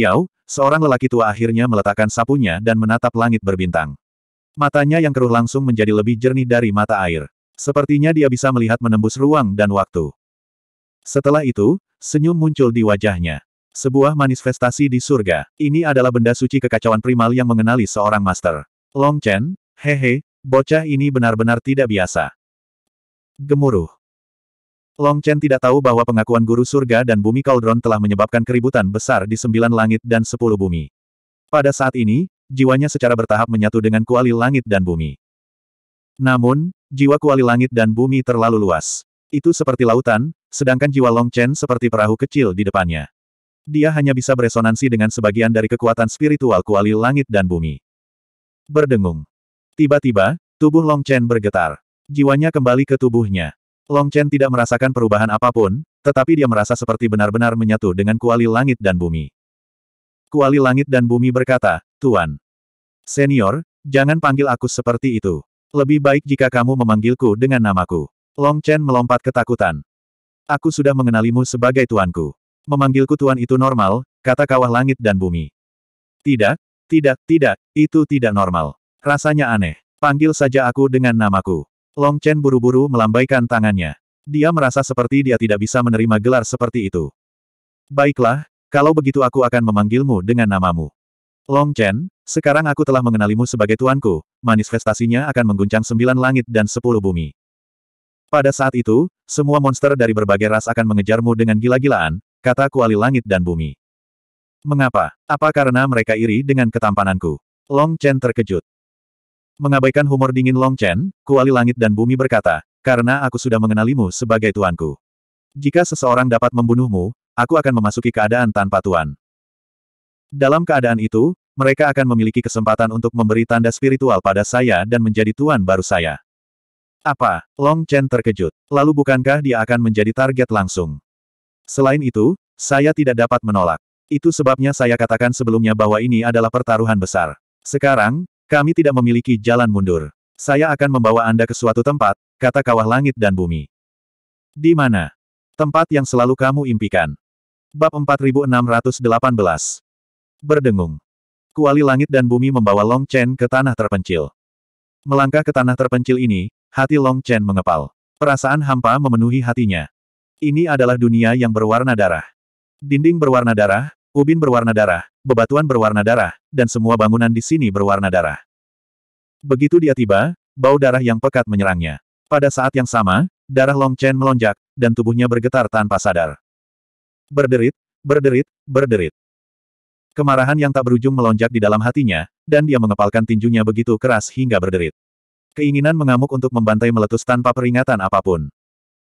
seorang lelaki tua akhirnya meletakkan sapunya dan menatap langit berbintang. Matanya yang keruh langsung menjadi lebih jernih dari mata air. Sepertinya dia bisa melihat menembus ruang dan waktu. Setelah itu, senyum muncul di wajahnya. Sebuah manifestasi di surga. Ini adalah benda suci kekacauan primal yang mengenali seorang master. Long Chen, hehe, bocah ini benar-benar tidak biasa. Gemuruh. Long Chen tidak tahu bahwa pengakuan guru surga dan bumi Cauldron telah menyebabkan keributan besar di sembilan langit dan sepuluh bumi. Pada saat ini, jiwanya secara bertahap menyatu dengan kuali langit dan bumi. Namun, jiwa kuali langit dan bumi terlalu luas. Itu seperti lautan, sedangkan jiwa Long Chen seperti perahu kecil di depannya. Dia hanya bisa beresonansi dengan sebagian dari kekuatan spiritual kuali langit dan bumi. Berdengung. Tiba-tiba, tubuh Long Chen bergetar. Jiwanya kembali ke tubuhnya. Long Chen tidak merasakan perubahan apapun, tetapi dia merasa seperti benar-benar menyatu dengan kuali langit dan bumi. Kuali langit dan bumi berkata, Tuan. Senior, jangan panggil aku seperti itu. Lebih baik jika kamu memanggilku dengan namaku. Long Chen melompat ketakutan. Aku sudah mengenalimu sebagai tuanku. Memanggilku tuan itu normal, kata kawah langit dan bumi. Tidak, tidak, tidak, itu tidak normal. Rasanya aneh. Panggil saja aku dengan namaku. Long Chen buru-buru melambaikan tangannya. Dia merasa seperti dia tidak bisa menerima gelar seperti itu. Baiklah, kalau begitu aku akan memanggilmu dengan namamu. Long Chen, sekarang aku telah mengenalimu sebagai tuanku, manifestasinya akan mengguncang sembilan langit dan sepuluh bumi. Pada saat itu, semua monster dari berbagai ras akan mengejarmu dengan gila-gilaan, kata kuali langit dan bumi. Mengapa? Apa karena mereka iri dengan ketampananku? Long Chen terkejut. Mengabaikan humor dingin Long Chen, kuali langit dan bumi berkata, karena aku sudah mengenalimu sebagai tuanku. Jika seseorang dapat membunuhmu, aku akan memasuki keadaan tanpa tuan. Dalam keadaan itu, mereka akan memiliki kesempatan untuk memberi tanda spiritual pada saya dan menjadi tuan baru saya. Apa? Long Chen terkejut. Lalu bukankah dia akan menjadi target langsung? Selain itu, saya tidak dapat menolak. Itu sebabnya saya katakan sebelumnya bahwa ini adalah pertaruhan besar. Sekarang, kami tidak memiliki jalan mundur. Saya akan membawa Anda ke suatu tempat, kata kawah langit dan bumi. Di mana? Tempat yang selalu kamu impikan. Bab 4618. Berdengung. Kuali langit dan bumi membawa Long Chen ke tanah terpencil. Melangkah ke tanah terpencil ini, hati Long Chen mengepal. Perasaan hampa memenuhi hatinya. Ini adalah dunia yang berwarna darah. Dinding berwarna darah, Ubin berwarna darah, bebatuan berwarna darah, dan semua bangunan di sini berwarna darah. Begitu dia tiba, bau darah yang pekat menyerangnya. Pada saat yang sama, darah Long Chen melonjak, dan tubuhnya bergetar tanpa sadar. Berderit, berderit, berderit. Kemarahan yang tak berujung melonjak di dalam hatinya, dan dia mengepalkan tinjunya begitu keras hingga berderit. Keinginan mengamuk untuk membantai meletus tanpa peringatan apapun.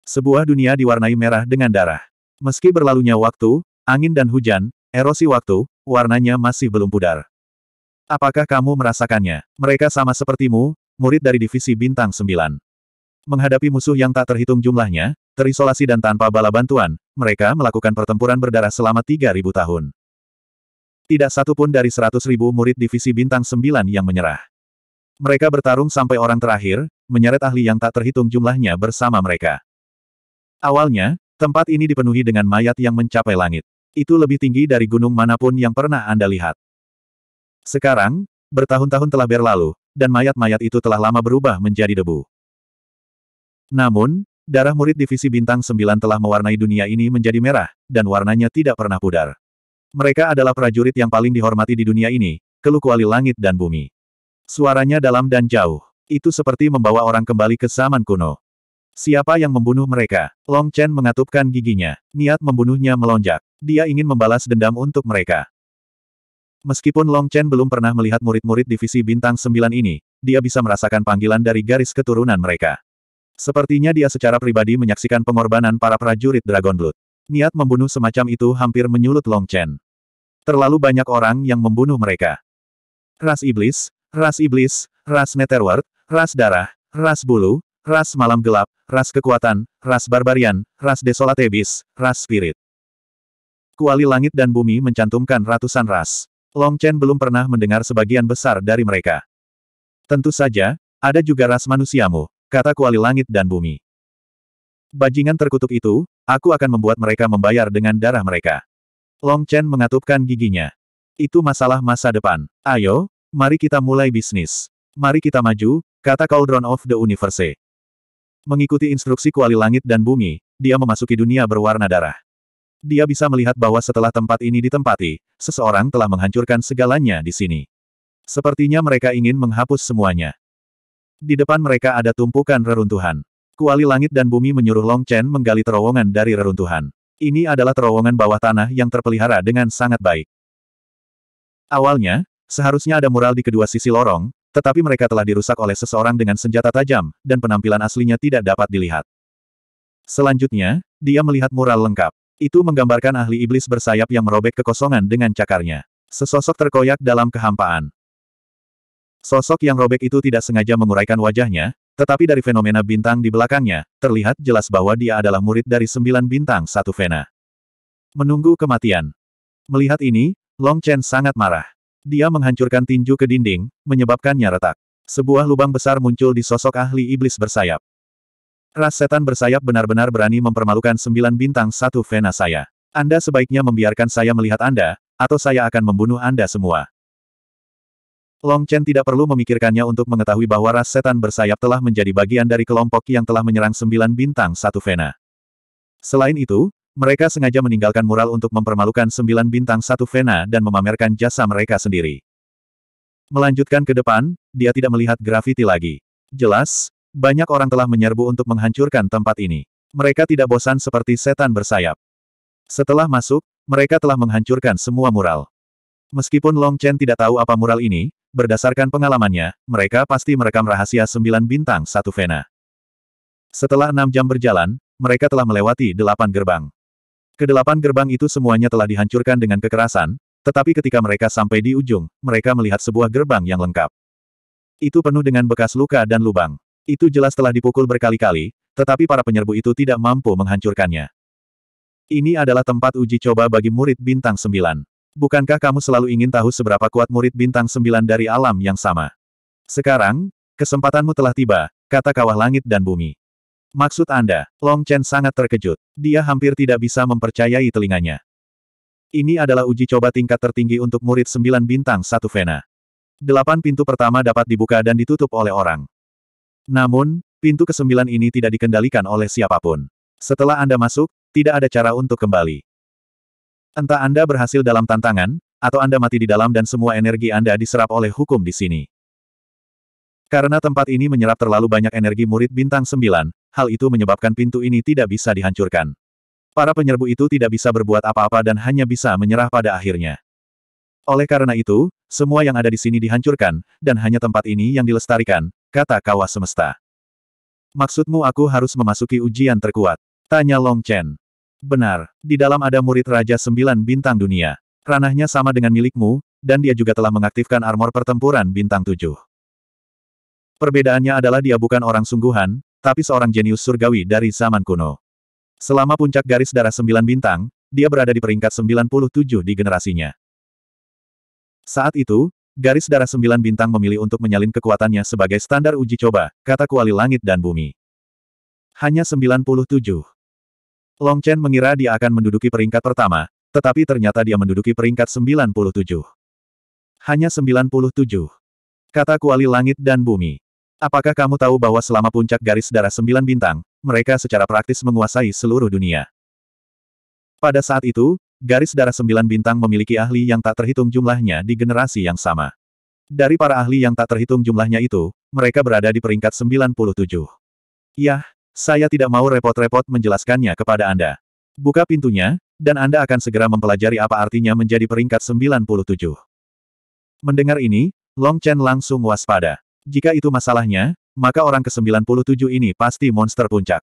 Sebuah dunia diwarnai merah dengan darah. Meski berlalunya waktu, angin dan hujan, Erosi waktu, warnanya masih belum pudar. Apakah kamu merasakannya? Mereka sama sepertimu, murid dari divisi bintang 9. Menghadapi musuh yang tak terhitung jumlahnya, terisolasi dan tanpa bala bantuan, mereka melakukan pertempuran berdarah selama 3.000 tahun. Tidak satu pun dari 100.000 murid divisi bintang 9 yang menyerah. Mereka bertarung sampai orang terakhir, menyeret ahli yang tak terhitung jumlahnya bersama mereka. Awalnya, tempat ini dipenuhi dengan mayat yang mencapai langit. Itu lebih tinggi dari gunung manapun yang pernah Anda lihat. Sekarang, bertahun-tahun telah berlalu, dan mayat-mayat itu telah lama berubah menjadi debu. Namun, darah murid divisi bintang 9 telah mewarnai dunia ini menjadi merah, dan warnanya tidak pernah pudar. Mereka adalah prajurit yang paling dihormati di dunia ini, kelukuali langit dan bumi. Suaranya dalam dan jauh. Itu seperti membawa orang kembali ke zaman kuno. Siapa yang membunuh mereka? Long Chen mengatupkan giginya. Niat membunuhnya melonjak. Dia ingin membalas dendam untuk mereka. Meskipun Long Chen belum pernah melihat murid-murid divisi bintang sembilan ini, dia bisa merasakan panggilan dari garis keturunan mereka. Sepertinya dia secara pribadi menyaksikan pengorbanan para prajurit Dragon Blood. Niat membunuh semacam itu hampir menyulut Long Chen. Terlalu banyak orang yang membunuh mereka. Ras Iblis, Ras Iblis, Ras Netherworld, Ras Darah, Ras Bulu, ras malam gelap, ras kekuatan, ras barbarian, ras desolate bis, ras spirit. Kuali langit dan bumi mencantumkan ratusan ras. Long Chen belum pernah mendengar sebagian besar dari mereka. Tentu saja, ada juga ras manusiamu, kata kuali langit dan bumi. Bajingan terkutuk itu, aku akan membuat mereka membayar dengan darah mereka. Long Chen mengatupkan giginya. Itu masalah masa depan. Ayo, mari kita mulai bisnis. Mari kita maju, kata Cauldron of the Universe. Mengikuti instruksi kuali langit dan bumi, dia memasuki dunia berwarna darah. Dia bisa melihat bahwa setelah tempat ini ditempati, seseorang telah menghancurkan segalanya di sini. Sepertinya mereka ingin menghapus semuanya. Di depan mereka ada tumpukan reruntuhan. Kuali langit dan bumi menyuruh Long Chen menggali terowongan dari reruntuhan. Ini adalah terowongan bawah tanah yang terpelihara dengan sangat baik. Awalnya, seharusnya ada mural di kedua sisi lorong, tetapi mereka telah dirusak oleh seseorang dengan senjata tajam, dan penampilan aslinya tidak dapat dilihat. Selanjutnya, dia melihat mural lengkap. Itu menggambarkan ahli iblis bersayap yang merobek kekosongan dengan cakarnya. Sesosok terkoyak dalam kehampaan. Sosok yang robek itu tidak sengaja menguraikan wajahnya, tetapi dari fenomena bintang di belakangnya, terlihat jelas bahwa dia adalah murid dari sembilan bintang satu Vena. Menunggu kematian. Melihat ini, Long Chen sangat marah. Dia menghancurkan tinju ke dinding, menyebabkannya retak. Sebuah lubang besar muncul di sosok ahli iblis bersayap. Ras setan bersayap benar-benar berani mempermalukan sembilan bintang satu vena saya. Anda sebaiknya membiarkan saya melihat Anda, atau saya akan membunuh Anda semua. Long Chen tidak perlu memikirkannya untuk mengetahui bahwa ras setan bersayap telah menjadi bagian dari kelompok yang telah menyerang sembilan bintang satu vena. Selain itu, mereka sengaja meninggalkan mural untuk mempermalukan sembilan bintang satu Vena dan memamerkan jasa mereka sendiri. Melanjutkan ke depan, dia tidak melihat grafiti lagi. Jelas, banyak orang telah menyerbu untuk menghancurkan tempat ini. Mereka tidak bosan seperti setan bersayap. Setelah masuk, mereka telah menghancurkan semua mural. Meskipun Long Chen tidak tahu apa mural ini, berdasarkan pengalamannya, mereka pasti merekam rahasia sembilan bintang satu Vena. Setelah enam jam berjalan, mereka telah melewati delapan gerbang. Kedelapan gerbang itu semuanya telah dihancurkan dengan kekerasan, tetapi ketika mereka sampai di ujung, mereka melihat sebuah gerbang yang lengkap. Itu penuh dengan bekas luka dan lubang. Itu jelas telah dipukul berkali-kali, tetapi para penyerbu itu tidak mampu menghancurkannya. Ini adalah tempat uji coba bagi murid bintang sembilan. Bukankah kamu selalu ingin tahu seberapa kuat murid bintang sembilan dari alam yang sama? Sekarang, kesempatanmu telah tiba, kata kawah langit dan bumi. Maksud Anda, Long Chen sangat terkejut. Dia hampir tidak bisa mempercayai telinganya. Ini adalah uji coba tingkat tertinggi untuk murid sembilan bintang satu Vena. Delapan pintu pertama dapat dibuka dan ditutup oleh orang. Namun, pintu kesembilan ini tidak dikendalikan oleh siapapun. Setelah Anda masuk, tidak ada cara untuk kembali. Entah Anda berhasil dalam tantangan, atau Anda mati di dalam dan semua energi Anda diserap oleh hukum di sini. Karena tempat ini menyerap terlalu banyak energi murid bintang sembilan hal itu menyebabkan pintu ini tidak bisa dihancurkan. Para penyerbu itu tidak bisa berbuat apa-apa dan hanya bisa menyerah pada akhirnya. Oleh karena itu, semua yang ada di sini dihancurkan, dan hanya tempat ini yang dilestarikan, kata kawah semesta. Maksudmu aku harus memasuki ujian terkuat? Tanya Long Chen. Benar, di dalam ada murid Raja Sembilan Bintang Dunia. Ranahnya sama dengan milikmu, dan dia juga telah mengaktifkan armor pertempuran bintang tujuh. Perbedaannya adalah dia bukan orang sungguhan, tapi seorang jenius surgawi dari zaman kuno. Selama puncak garis darah sembilan bintang, dia berada di peringkat 97 di generasinya. Saat itu, garis darah sembilan bintang memilih untuk menyalin kekuatannya sebagai standar uji coba, kata kuali langit dan bumi. Hanya 97. Long Chen mengira dia akan menduduki peringkat pertama, tetapi ternyata dia menduduki peringkat 97. Hanya 97. Kata kuali langit dan bumi. Apakah kamu tahu bahwa selama puncak garis darah sembilan bintang, mereka secara praktis menguasai seluruh dunia? Pada saat itu, garis darah sembilan bintang memiliki ahli yang tak terhitung jumlahnya di generasi yang sama. Dari para ahli yang tak terhitung jumlahnya itu, mereka berada di peringkat 97. Yah, saya tidak mau repot-repot menjelaskannya kepada Anda. Buka pintunya, dan Anda akan segera mempelajari apa artinya menjadi peringkat 97. Mendengar ini, Long Chen langsung waspada. Jika itu masalahnya, maka orang ke-97 ini pasti monster puncak.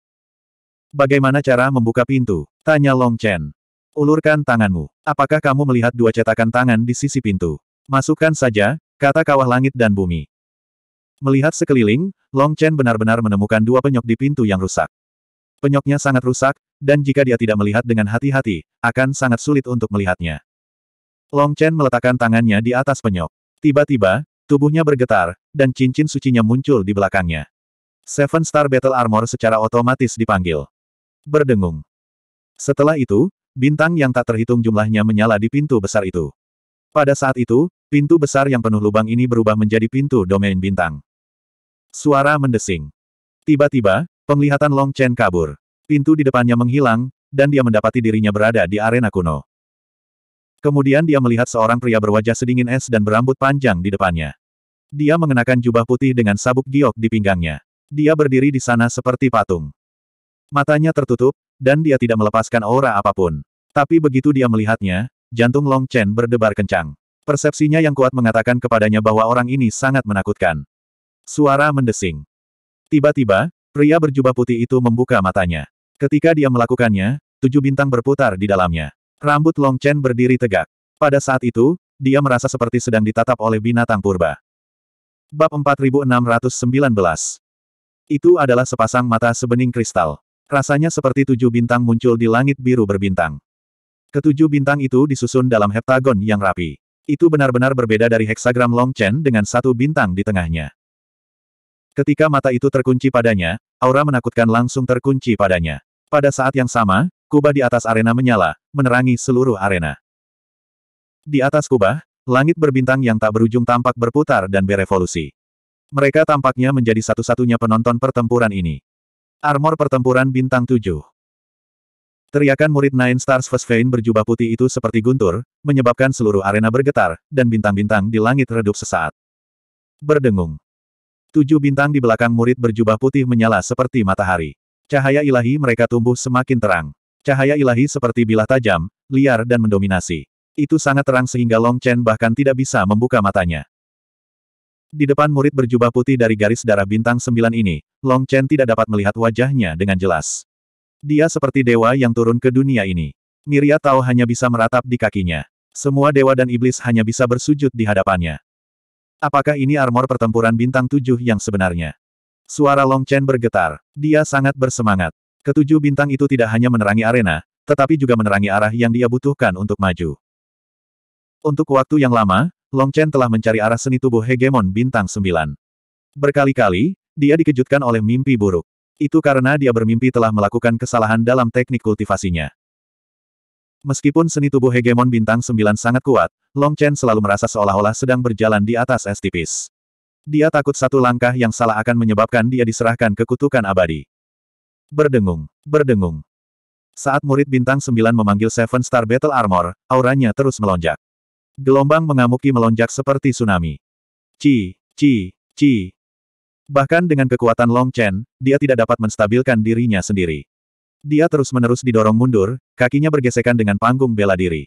Bagaimana cara membuka pintu? Tanya Long Chen. Ulurkan tanganmu. Apakah kamu melihat dua cetakan tangan di sisi pintu? Masukkan saja, kata kawah langit dan bumi. Melihat sekeliling, Long Chen benar-benar menemukan dua penyok di pintu yang rusak. Penyoknya sangat rusak, dan jika dia tidak melihat dengan hati-hati, akan sangat sulit untuk melihatnya. Long Chen meletakkan tangannya di atas penyok. Tiba-tiba, tubuhnya bergetar, dan cincin sucinya muncul di belakangnya. Seven Star Battle Armor secara otomatis dipanggil. Berdengung. Setelah itu, bintang yang tak terhitung jumlahnya menyala di pintu besar itu. Pada saat itu, pintu besar yang penuh lubang ini berubah menjadi pintu domain bintang. Suara mendesing. Tiba-tiba, penglihatan Long Chen kabur. Pintu di depannya menghilang, dan dia mendapati dirinya berada di arena kuno. Kemudian dia melihat seorang pria berwajah sedingin es dan berambut panjang di depannya. Dia mengenakan jubah putih dengan sabuk giok di pinggangnya. Dia berdiri di sana seperti patung. Matanya tertutup, dan dia tidak melepaskan aura apapun. Tapi begitu dia melihatnya, jantung Long Chen berdebar kencang. Persepsinya yang kuat mengatakan kepadanya bahwa orang ini sangat menakutkan. Suara mendesing. Tiba-tiba, pria berjubah putih itu membuka matanya. Ketika dia melakukannya, tujuh bintang berputar di dalamnya. Rambut Long Chen berdiri tegak. Pada saat itu, dia merasa seperti sedang ditatap oleh binatang purba. Bab 4619 Itu adalah sepasang mata sebening kristal. Rasanya seperti tujuh bintang muncul di langit biru berbintang. Ketujuh bintang itu disusun dalam heptagon yang rapi. Itu benar-benar berbeda dari heksagram Long Chen dengan satu bintang di tengahnya. Ketika mata itu terkunci padanya, aura menakutkan langsung terkunci padanya. Pada saat yang sama, kubah di atas arena menyala, menerangi seluruh arena. Di atas kubah, Langit berbintang yang tak berujung tampak berputar dan berevolusi. Mereka tampaknya menjadi satu-satunya penonton pertempuran ini. Armor pertempuran bintang 7. Teriakan murid Nine Stars Fesvein berjubah putih itu seperti guntur, menyebabkan seluruh arena bergetar, dan bintang-bintang di langit redup sesaat. Berdengung. Tujuh bintang di belakang murid berjubah putih menyala seperti matahari. Cahaya ilahi mereka tumbuh semakin terang. Cahaya ilahi seperti bilah tajam, liar dan mendominasi. Itu sangat terang sehingga Long Chen bahkan tidak bisa membuka matanya. Di depan murid berjubah putih dari garis darah bintang sembilan ini, Long Chen tidak dapat melihat wajahnya dengan jelas. Dia seperti dewa yang turun ke dunia ini. Miria Tao hanya bisa meratap di kakinya. Semua dewa dan iblis hanya bisa bersujud di hadapannya. Apakah ini armor pertempuran bintang tujuh yang sebenarnya? Suara Long Chen bergetar. Dia sangat bersemangat. Ketujuh bintang itu tidak hanya menerangi arena, tetapi juga menerangi arah yang dia butuhkan untuk maju. Untuk waktu yang lama, Long Chen telah mencari arah seni tubuh hegemon bintang Sembilan. Berkali-kali, dia dikejutkan oleh mimpi buruk. Itu karena dia bermimpi telah melakukan kesalahan dalam teknik kultivasinya. Meskipun seni tubuh hegemon bintang Sembilan sangat kuat, Long Chen selalu merasa seolah-olah sedang berjalan di atas es tipis. Dia takut satu langkah yang salah akan menyebabkan dia diserahkan ke kutukan abadi. Berdengung, berdengung. Saat murid bintang Sembilan memanggil Seven Star Battle Armor, auranya terus melonjak. Gelombang mengamuki melonjak seperti tsunami. Ci, ci, ci. Bahkan dengan kekuatan Long Chen, dia tidak dapat menstabilkan dirinya sendiri. Dia terus-menerus didorong mundur, kakinya bergesekan dengan panggung bela diri.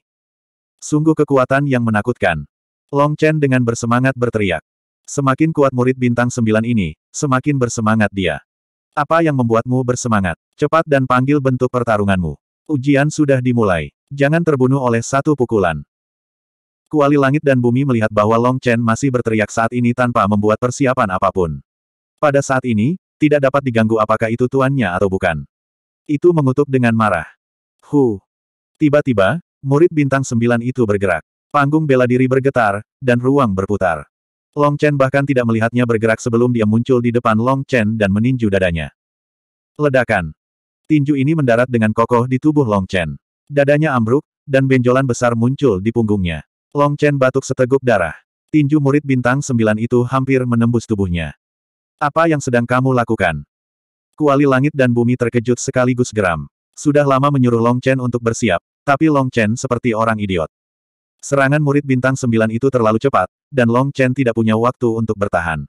Sungguh kekuatan yang menakutkan. Long Chen dengan bersemangat berteriak. Semakin kuat murid bintang sembilan ini, semakin bersemangat dia. Apa yang membuatmu bersemangat? Cepat dan panggil bentuk pertarunganmu. Ujian sudah dimulai. Jangan terbunuh oleh satu pukulan. Kuali langit dan bumi melihat bahwa Long Chen masih berteriak saat ini tanpa membuat persiapan apapun. Pada saat ini, tidak dapat diganggu apakah itu tuannya atau bukan. Itu mengutuk dengan marah. Hu. Tiba-tiba, murid bintang sembilan itu bergerak. Panggung bela diri bergetar, dan ruang berputar. Long Chen bahkan tidak melihatnya bergerak sebelum dia muncul di depan Long Chen dan meninju dadanya. Ledakan. Tinju ini mendarat dengan kokoh di tubuh Long Chen. Dadanya ambruk, dan benjolan besar muncul di punggungnya. Long Chen batuk seteguk darah. Tinju murid bintang sembilan itu hampir menembus tubuhnya. Apa yang sedang kamu lakukan? Kuali langit dan bumi terkejut sekaligus geram. Sudah lama menyuruh Long Chen untuk bersiap, tapi Long Chen seperti orang idiot. Serangan murid bintang sembilan itu terlalu cepat, dan Long Chen tidak punya waktu untuk bertahan.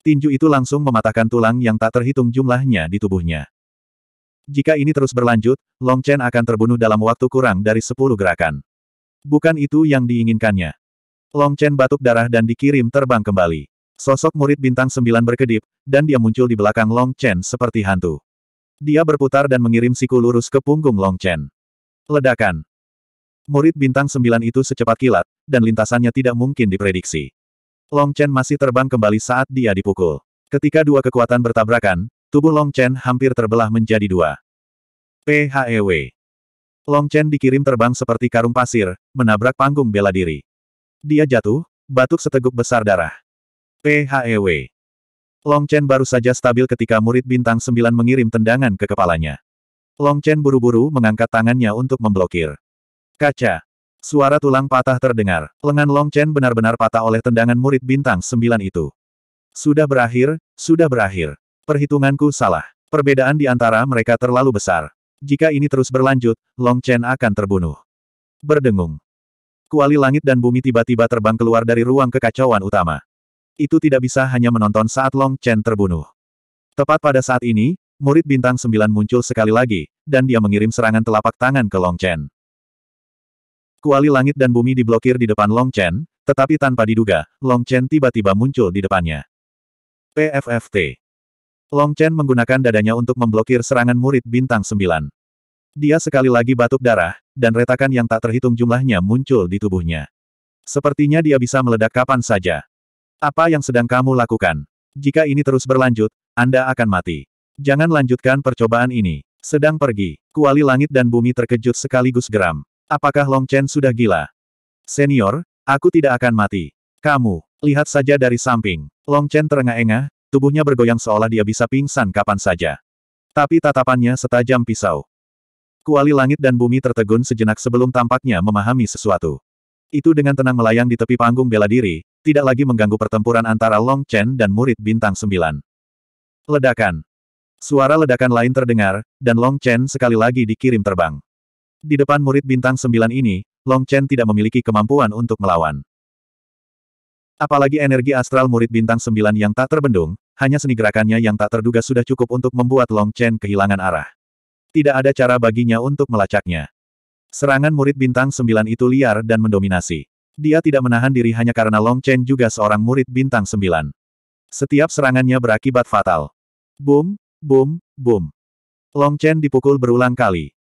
Tinju itu langsung mematahkan tulang yang tak terhitung jumlahnya di tubuhnya. Jika ini terus berlanjut, Long Chen akan terbunuh dalam waktu kurang dari sepuluh gerakan. Bukan itu yang diinginkannya. Long Chen batuk darah dan dikirim terbang kembali. Sosok murid bintang sembilan berkedip, dan dia muncul di belakang Long Chen seperti hantu. Dia berputar dan mengirim siku lurus ke punggung Long Chen. Ledakan. Murid bintang sembilan itu secepat kilat, dan lintasannya tidak mungkin diprediksi. Long Chen masih terbang kembali saat dia dipukul. Ketika dua kekuatan bertabrakan, tubuh Long Chen hampir terbelah menjadi dua. PHEW. Long Chen dikirim terbang seperti karung pasir, menabrak panggung bela diri. Dia jatuh, batuk seteguk besar darah. PHEW. Long Chen baru saja stabil ketika murid bintang sembilan mengirim tendangan ke kepalanya. Long Chen buru-buru mengangkat tangannya untuk memblokir. Kaca. Suara tulang patah terdengar. Lengan Long Chen benar-benar patah oleh tendangan murid bintang sembilan itu. Sudah berakhir, sudah berakhir. Perhitunganku salah. Perbedaan di antara mereka terlalu besar. Jika ini terus berlanjut, Long Chen akan terbunuh. Berdengung. Kuali langit dan bumi tiba-tiba terbang keluar dari ruang kekacauan utama. Itu tidak bisa hanya menonton saat Long Chen terbunuh. Tepat pada saat ini, murid bintang sembilan muncul sekali lagi, dan dia mengirim serangan telapak tangan ke Long Chen. Kuali langit dan bumi diblokir di depan Long Chen, tetapi tanpa diduga, Long Chen tiba-tiba muncul di depannya. PFFT Long Chen menggunakan dadanya untuk memblokir serangan murid bintang sembilan. Dia sekali lagi batuk darah, dan retakan yang tak terhitung jumlahnya muncul di tubuhnya. Sepertinya dia bisa meledak kapan saja. Apa yang sedang kamu lakukan? Jika ini terus berlanjut, Anda akan mati. Jangan lanjutkan percobaan ini. Sedang pergi. Kuali langit dan bumi terkejut sekaligus geram. Apakah Long Chen sudah gila? Senior, aku tidak akan mati. Kamu, lihat saja dari samping. Long Chen terengah-engah, Tubuhnya bergoyang seolah dia bisa pingsan kapan saja. Tapi tatapannya setajam pisau. Kuali langit dan bumi tertegun sejenak sebelum tampaknya memahami sesuatu. Itu dengan tenang melayang di tepi panggung bela diri, tidak lagi mengganggu pertempuran antara Long Chen dan murid bintang sembilan. Ledakan. Suara ledakan lain terdengar, dan Long Chen sekali lagi dikirim terbang. Di depan murid bintang sembilan ini, Long Chen tidak memiliki kemampuan untuk melawan. Apalagi energi astral murid bintang sembilan yang tak terbendung, hanya seni gerakannya yang tak terduga sudah cukup untuk membuat Long Chen kehilangan arah. Tidak ada cara baginya untuk melacaknya. Serangan murid bintang sembilan itu liar dan mendominasi. Dia tidak menahan diri hanya karena Long Chen juga seorang murid bintang sembilan. Setiap serangannya berakibat fatal. Boom, boom, boom. Long Chen dipukul berulang kali.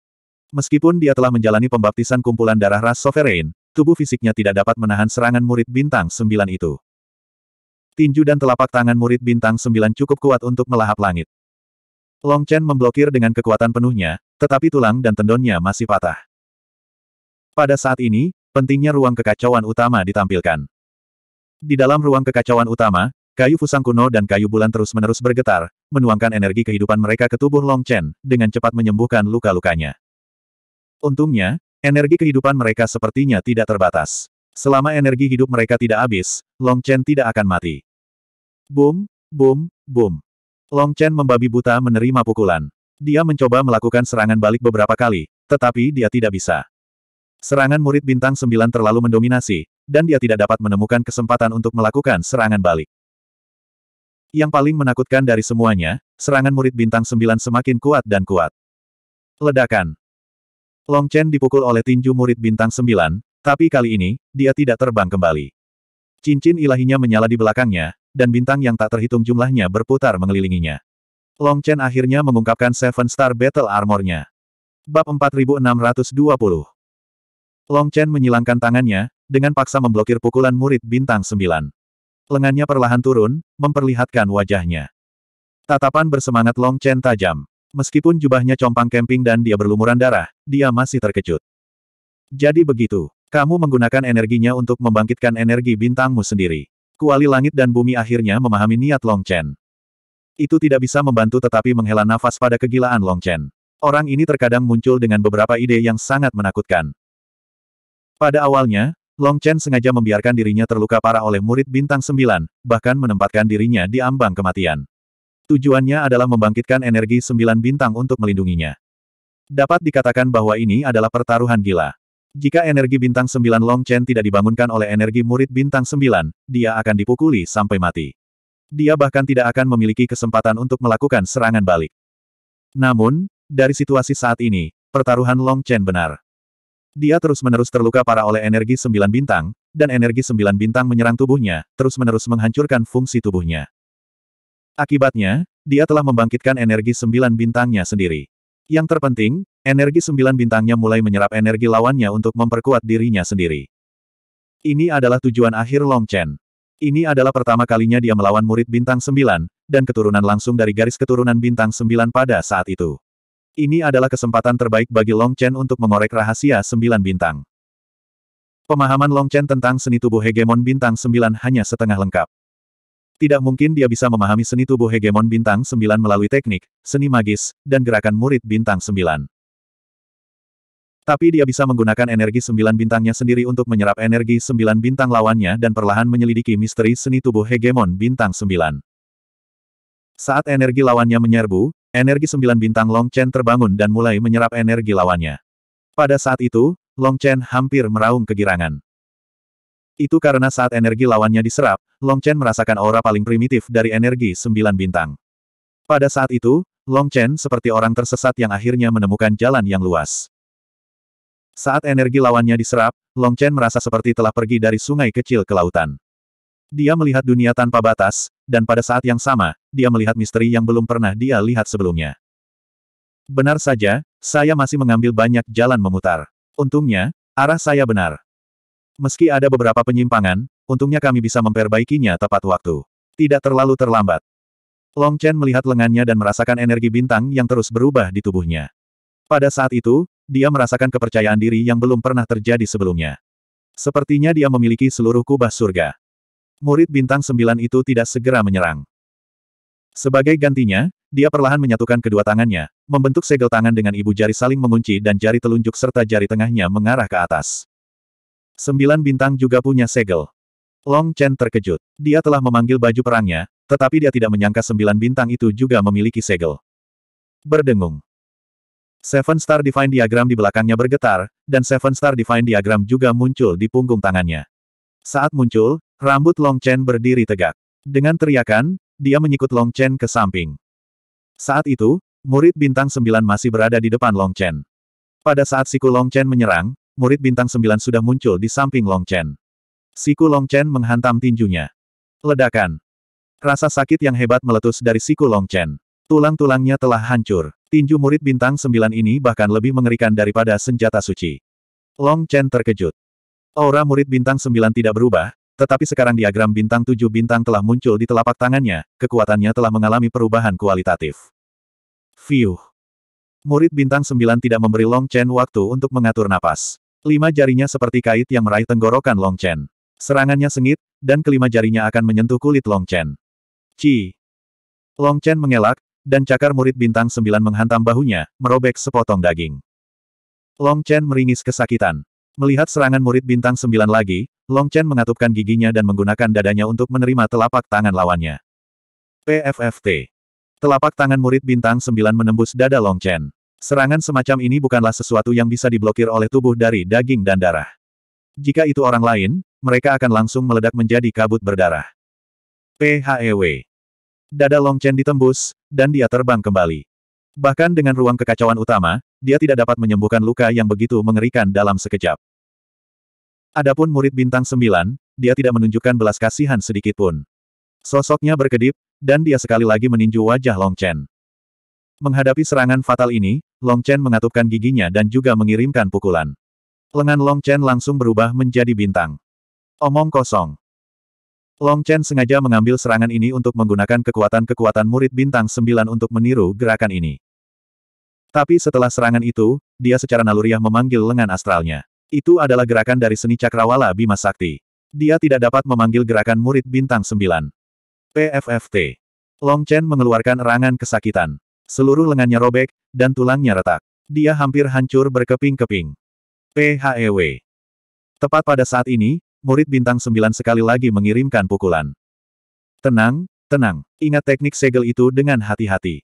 Meskipun dia telah menjalani pembaptisan kumpulan darah ras sovereign, tubuh fisiknya tidak dapat menahan serangan murid bintang sembilan itu. Tinju dan telapak tangan murid bintang sembilan cukup kuat untuk melahap langit. Long Chen memblokir dengan kekuatan penuhnya, tetapi tulang dan tendonnya masih patah. Pada saat ini, pentingnya ruang kekacauan utama ditampilkan. Di dalam ruang kekacauan utama, kayu fusang kuno dan kayu bulan terus-menerus bergetar, menuangkan energi kehidupan mereka ke tubuh Long Chen, dengan cepat menyembuhkan luka-lukanya. Untungnya, Energi kehidupan mereka sepertinya tidak terbatas. Selama energi hidup mereka tidak habis, Long Chen tidak akan mati. Boom, boom, boom. Long Chen membabi buta menerima pukulan. Dia mencoba melakukan serangan balik beberapa kali, tetapi dia tidak bisa. Serangan murid bintang sembilan terlalu mendominasi, dan dia tidak dapat menemukan kesempatan untuk melakukan serangan balik. Yang paling menakutkan dari semuanya, serangan murid bintang sembilan semakin kuat dan kuat. Ledakan. Long Chen dipukul oleh tinju murid bintang sembilan, tapi kali ini, dia tidak terbang kembali. Cincin ilahinya menyala di belakangnya, dan bintang yang tak terhitung jumlahnya berputar mengelilinginya. Long Chen akhirnya mengungkapkan Seven Star Battle Armornya. Bab 4620 Long Chen menyilangkan tangannya, dengan paksa memblokir pukulan murid bintang sembilan. Lengannya perlahan turun, memperlihatkan wajahnya. Tatapan bersemangat Long Chen tajam. Meskipun jubahnya compang kemping dan dia berlumuran darah, dia masih terkejut. Jadi begitu, kamu menggunakan energinya untuk membangkitkan energi bintangmu sendiri. Kuali langit dan bumi akhirnya memahami niat Long Chen. Itu tidak bisa membantu tetapi menghela nafas pada kegilaan Long Chen. Orang ini terkadang muncul dengan beberapa ide yang sangat menakutkan. Pada awalnya, Long Chen sengaja membiarkan dirinya terluka parah oleh murid bintang sembilan, bahkan menempatkan dirinya di ambang kematian. Tujuannya adalah membangkitkan energi sembilan bintang untuk melindunginya. Dapat dikatakan bahwa ini adalah pertaruhan gila. Jika energi bintang sembilan Long Chen tidak dibangunkan oleh energi murid bintang sembilan, dia akan dipukuli sampai mati. Dia bahkan tidak akan memiliki kesempatan untuk melakukan serangan balik. Namun, dari situasi saat ini, pertaruhan Long Chen benar. Dia terus-menerus terluka parah oleh energi sembilan bintang, dan energi sembilan bintang menyerang tubuhnya, terus-menerus menghancurkan fungsi tubuhnya. Akibatnya, dia telah membangkitkan energi sembilan bintangnya sendiri. Yang terpenting, energi sembilan bintangnya mulai menyerap energi lawannya untuk memperkuat dirinya sendiri. Ini adalah tujuan akhir Long Chen. Ini adalah pertama kalinya dia melawan murid bintang sembilan, dan keturunan langsung dari garis keturunan bintang sembilan pada saat itu. Ini adalah kesempatan terbaik bagi Long Chen untuk mengorek rahasia sembilan bintang. Pemahaman Long Chen tentang seni tubuh hegemon bintang sembilan hanya setengah lengkap. Tidak mungkin dia bisa memahami seni tubuh hegemon bintang 9 melalui teknik, seni magis, dan gerakan murid bintang 9. Tapi dia bisa menggunakan energi 9 bintangnya sendiri untuk menyerap energi 9 bintang lawannya dan perlahan menyelidiki misteri seni tubuh hegemon bintang 9. Saat energi lawannya menyerbu, energi 9 bintang Long Chen terbangun dan mulai menyerap energi lawannya. Pada saat itu, Long Chen hampir meraung kegirangan. Itu karena saat energi lawannya diserap, Long Chen merasakan aura paling primitif dari energi sembilan bintang. Pada saat itu, Long Chen seperti orang tersesat yang akhirnya menemukan jalan yang luas. Saat energi lawannya diserap, Long Chen merasa seperti telah pergi dari sungai kecil ke lautan. Dia melihat dunia tanpa batas, dan pada saat yang sama, dia melihat misteri yang belum pernah dia lihat sebelumnya. Benar saja, saya masih mengambil banyak jalan memutar. Untungnya, arah saya benar. Meski ada beberapa penyimpangan, untungnya kami bisa memperbaikinya tepat waktu. Tidak terlalu terlambat. Long Chen melihat lengannya dan merasakan energi bintang yang terus berubah di tubuhnya. Pada saat itu, dia merasakan kepercayaan diri yang belum pernah terjadi sebelumnya. Sepertinya dia memiliki seluruh kubah surga. Murid bintang sembilan itu tidak segera menyerang. Sebagai gantinya, dia perlahan menyatukan kedua tangannya, membentuk segel tangan dengan ibu jari saling mengunci dan jari telunjuk serta jari tengahnya mengarah ke atas. Sembilan bintang juga punya segel. Long Chen terkejut. Dia telah memanggil baju perangnya, tetapi dia tidak menyangka sembilan bintang itu juga memiliki segel. Berdengung. Seven Star Divine Diagram di belakangnya bergetar, dan Seven Star Divine Diagram juga muncul di punggung tangannya. Saat muncul, rambut Long Chen berdiri tegak. Dengan teriakan, dia menyikut Long Chen ke samping. Saat itu, murid bintang sembilan masih berada di depan Long Chen. Pada saat siku Long Chen menyerang, murid bintang sembilan sudah muncul di samping Long Chen. Siku Long Chen menghantam tinjunya. Ledakan. Rasa sakit yang hebat meletus dari siku Long Chen. Tulang-tulangnya telah hancur. Tinju murid bintang sembilan ini bahkan lebih mengerikan daripada senjata suci. Long Chen terkejut. Aura murid bintang sembilan tidak berubah, tetapi sekarang diagram bintang tujuh bintang telah muncul di telapak tangannya, kekuatannya telah mengalami perubahan kualitatif. Fiuh. Murid bintang sembilan tidak memberi Long Chen waktu untuk mengatur napas. Lima jarinya seperti kait yang meraih tenggorokan Long Chen. Serangannya sengit, dan kelima jarinya akan menyentuh kulit Long Chen. Ci! Long Chen mengelak, dan cakar murid bintang sembilan menghantam bahunya, merobek sepotong daging. Long Chen meringis kesakitan. Melihat serangan murid bintang sembilan lagi, Long Chen mengatupkan giginya dan menggunakan dadanya untuk menerima telapak tangan lawannya. PFFT. Telapak tangan murid bintang sembilan menembus dada Long Chen. Serangan semacam ini bukanlah sesuatu yang bisa diblokir oleh tubuh dari daging dan darah. Jika itu orang lain, mereka akan langsung meledak menjadi kabut berdarah. PHEW. Dada Long Chen ditembus, dan dia terbang kembali. Bahkan dengan ruang kekacauan utama, dia tidak dapat menyembuhkan luka yang begitu mengerikan dalam sekejap. Adapun murid bintang sembilan, dia tidak menunjukkan belas kasihan sedikitpun. Sosoknya berkedip, dan dia sekali lagi meninju wajah Long Chen. Menghadapi serangan fatal ini, Long Chen mengatupkan giginya dan juga mengirimkan pukulan. Lengan Long Chen langsung berubah menjadi bintang. Omong kosong. Long Chen sengaja mengambil serangan ini untuk menggunakan kekuatan-kekuatan murid bintang sembilan untuk meniru gerakan ini. Tapi setelah serangan itu, dia secara naluriah memanggil lengan astralnya. Itu adalah gerakan dari seni cakrawala Bima Sakti. Dia tidak dapat memanggil gerakan murid bintang sembilan. PFFT. Long Chen mengeluarkan erangan kesakitan. Seluruh lengannya robek, dan tulangnya retak. Dia hampir hancur berkeping-keping. PHEW. Tepat pada saat ini, murid bintang sembilan sekali lagi mengirimkan pukulan. Tenang, tenang. Ingat teknik segel itu dengan hati-hati.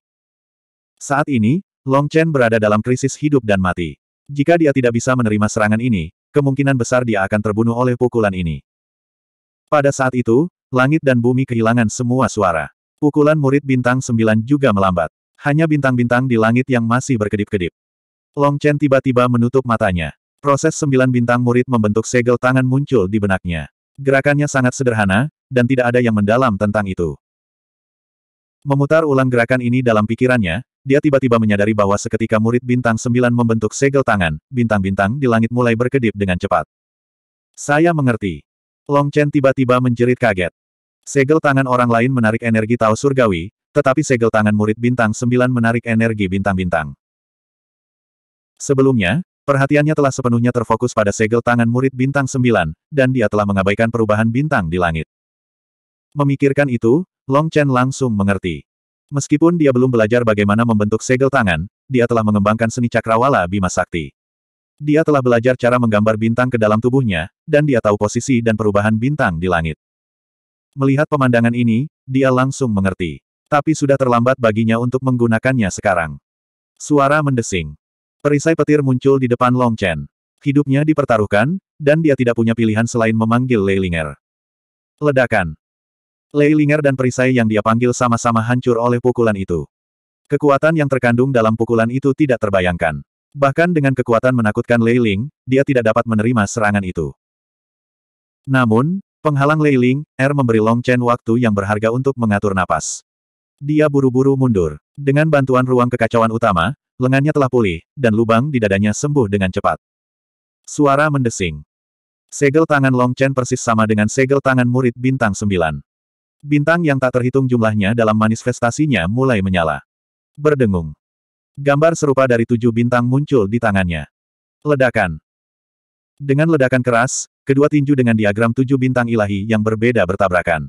Saat ini, Long Chen berada dalam krisis hidup dan mati. Jika dia tidak bisa menerima serangan ini, kemungkinan besar dia akan terbunuh oleh pukulan ini. Pada saat itu, langit dan bumi kehilangan semua suara. Pukulan murid bintang sembilan juga melambat. Hanya bintang-bintang di langit yang masih berkedip-kedip. Long Chen tiba-tiba menutup matanya. Proses sembilan bintang murid membentuk segel tangan muncul di benaknya. Gerakannya sangat sederhana, dan tidak ada yang mendalam tentang itu. Memutar ulang gerakan ini dalam pikirannya, dia tiba-tiba menyadari bahwa seketika murid bintang sembilan membentuk segel tangan, bintang-bintang di langit mulai berkedip dengan cepat. Saya mengerti. Long Chen tiba-tiba menjerit kaget. Segel tangan orang lain menarik energi Tao Surgawi, tetapi segel tangan murid bintang sembilan menarik energi bintang-bintang. Sebelumnya, perhatiannya telah sepenuhnya terfokus pada segel tangan murid bintang sembilan, dan dia telah mengabaikan perubahan bintang di langit. Memikirkan itu, Long Chen langsung mengerti. Meskipun dia belum belajar bagaimana membentuk segel tangan, dia telah mengembangkan seni cakrawala Bima Sakti. Dia telah belajar cara menggambar bintang ke dalam tubuhnya, dan dia tahu posisi dan perubahan bintang di langit. Melihat pemandangan ini, dia langsung mengerti. Tapi sudah terlambat baginya untuk menggunakannya sekarang. Suara mendesing. Perisai petir muncul di depan Long Chen. Hidupnya dipertaruhkan, dan dia tidak punya pilihan selain memanggil Lei Ling'er. Ledakan. Lei Ling'er dan perisai yang dia panggil sama-sama hancur oleh pukulan itu. Kekuatan yang terkandung dalam pukulan itu tidak terbayangkan. Bahkan dengan kekuatan menakutkan Lei Ling, dia tidak dapat menerima serangan itu. Namun, penghalang Leiling, R memberi Long Chen waktu yang berharga untuk mengatur napas. Dia buru-buru mundur. Dengan bantuan ruang kekacauan utama, lengannya telah pulih, dan lubang di dadanya sembuh dengan cepat. Suara mendesing. Segel tangan Long Chen persis sama dengan segel tangan murid bintang sembilan. Bintang yang tak terhitung jumlahnya dalam manifestasinya mulai menyala. Berdengung. Gambar serupa dari tujuh bintang muncul di tangannya. Ledakan. Dengan ledakan keras, kedua tinju dengan diagram tujuh bintang ilahi yang berbeda bertabrakan.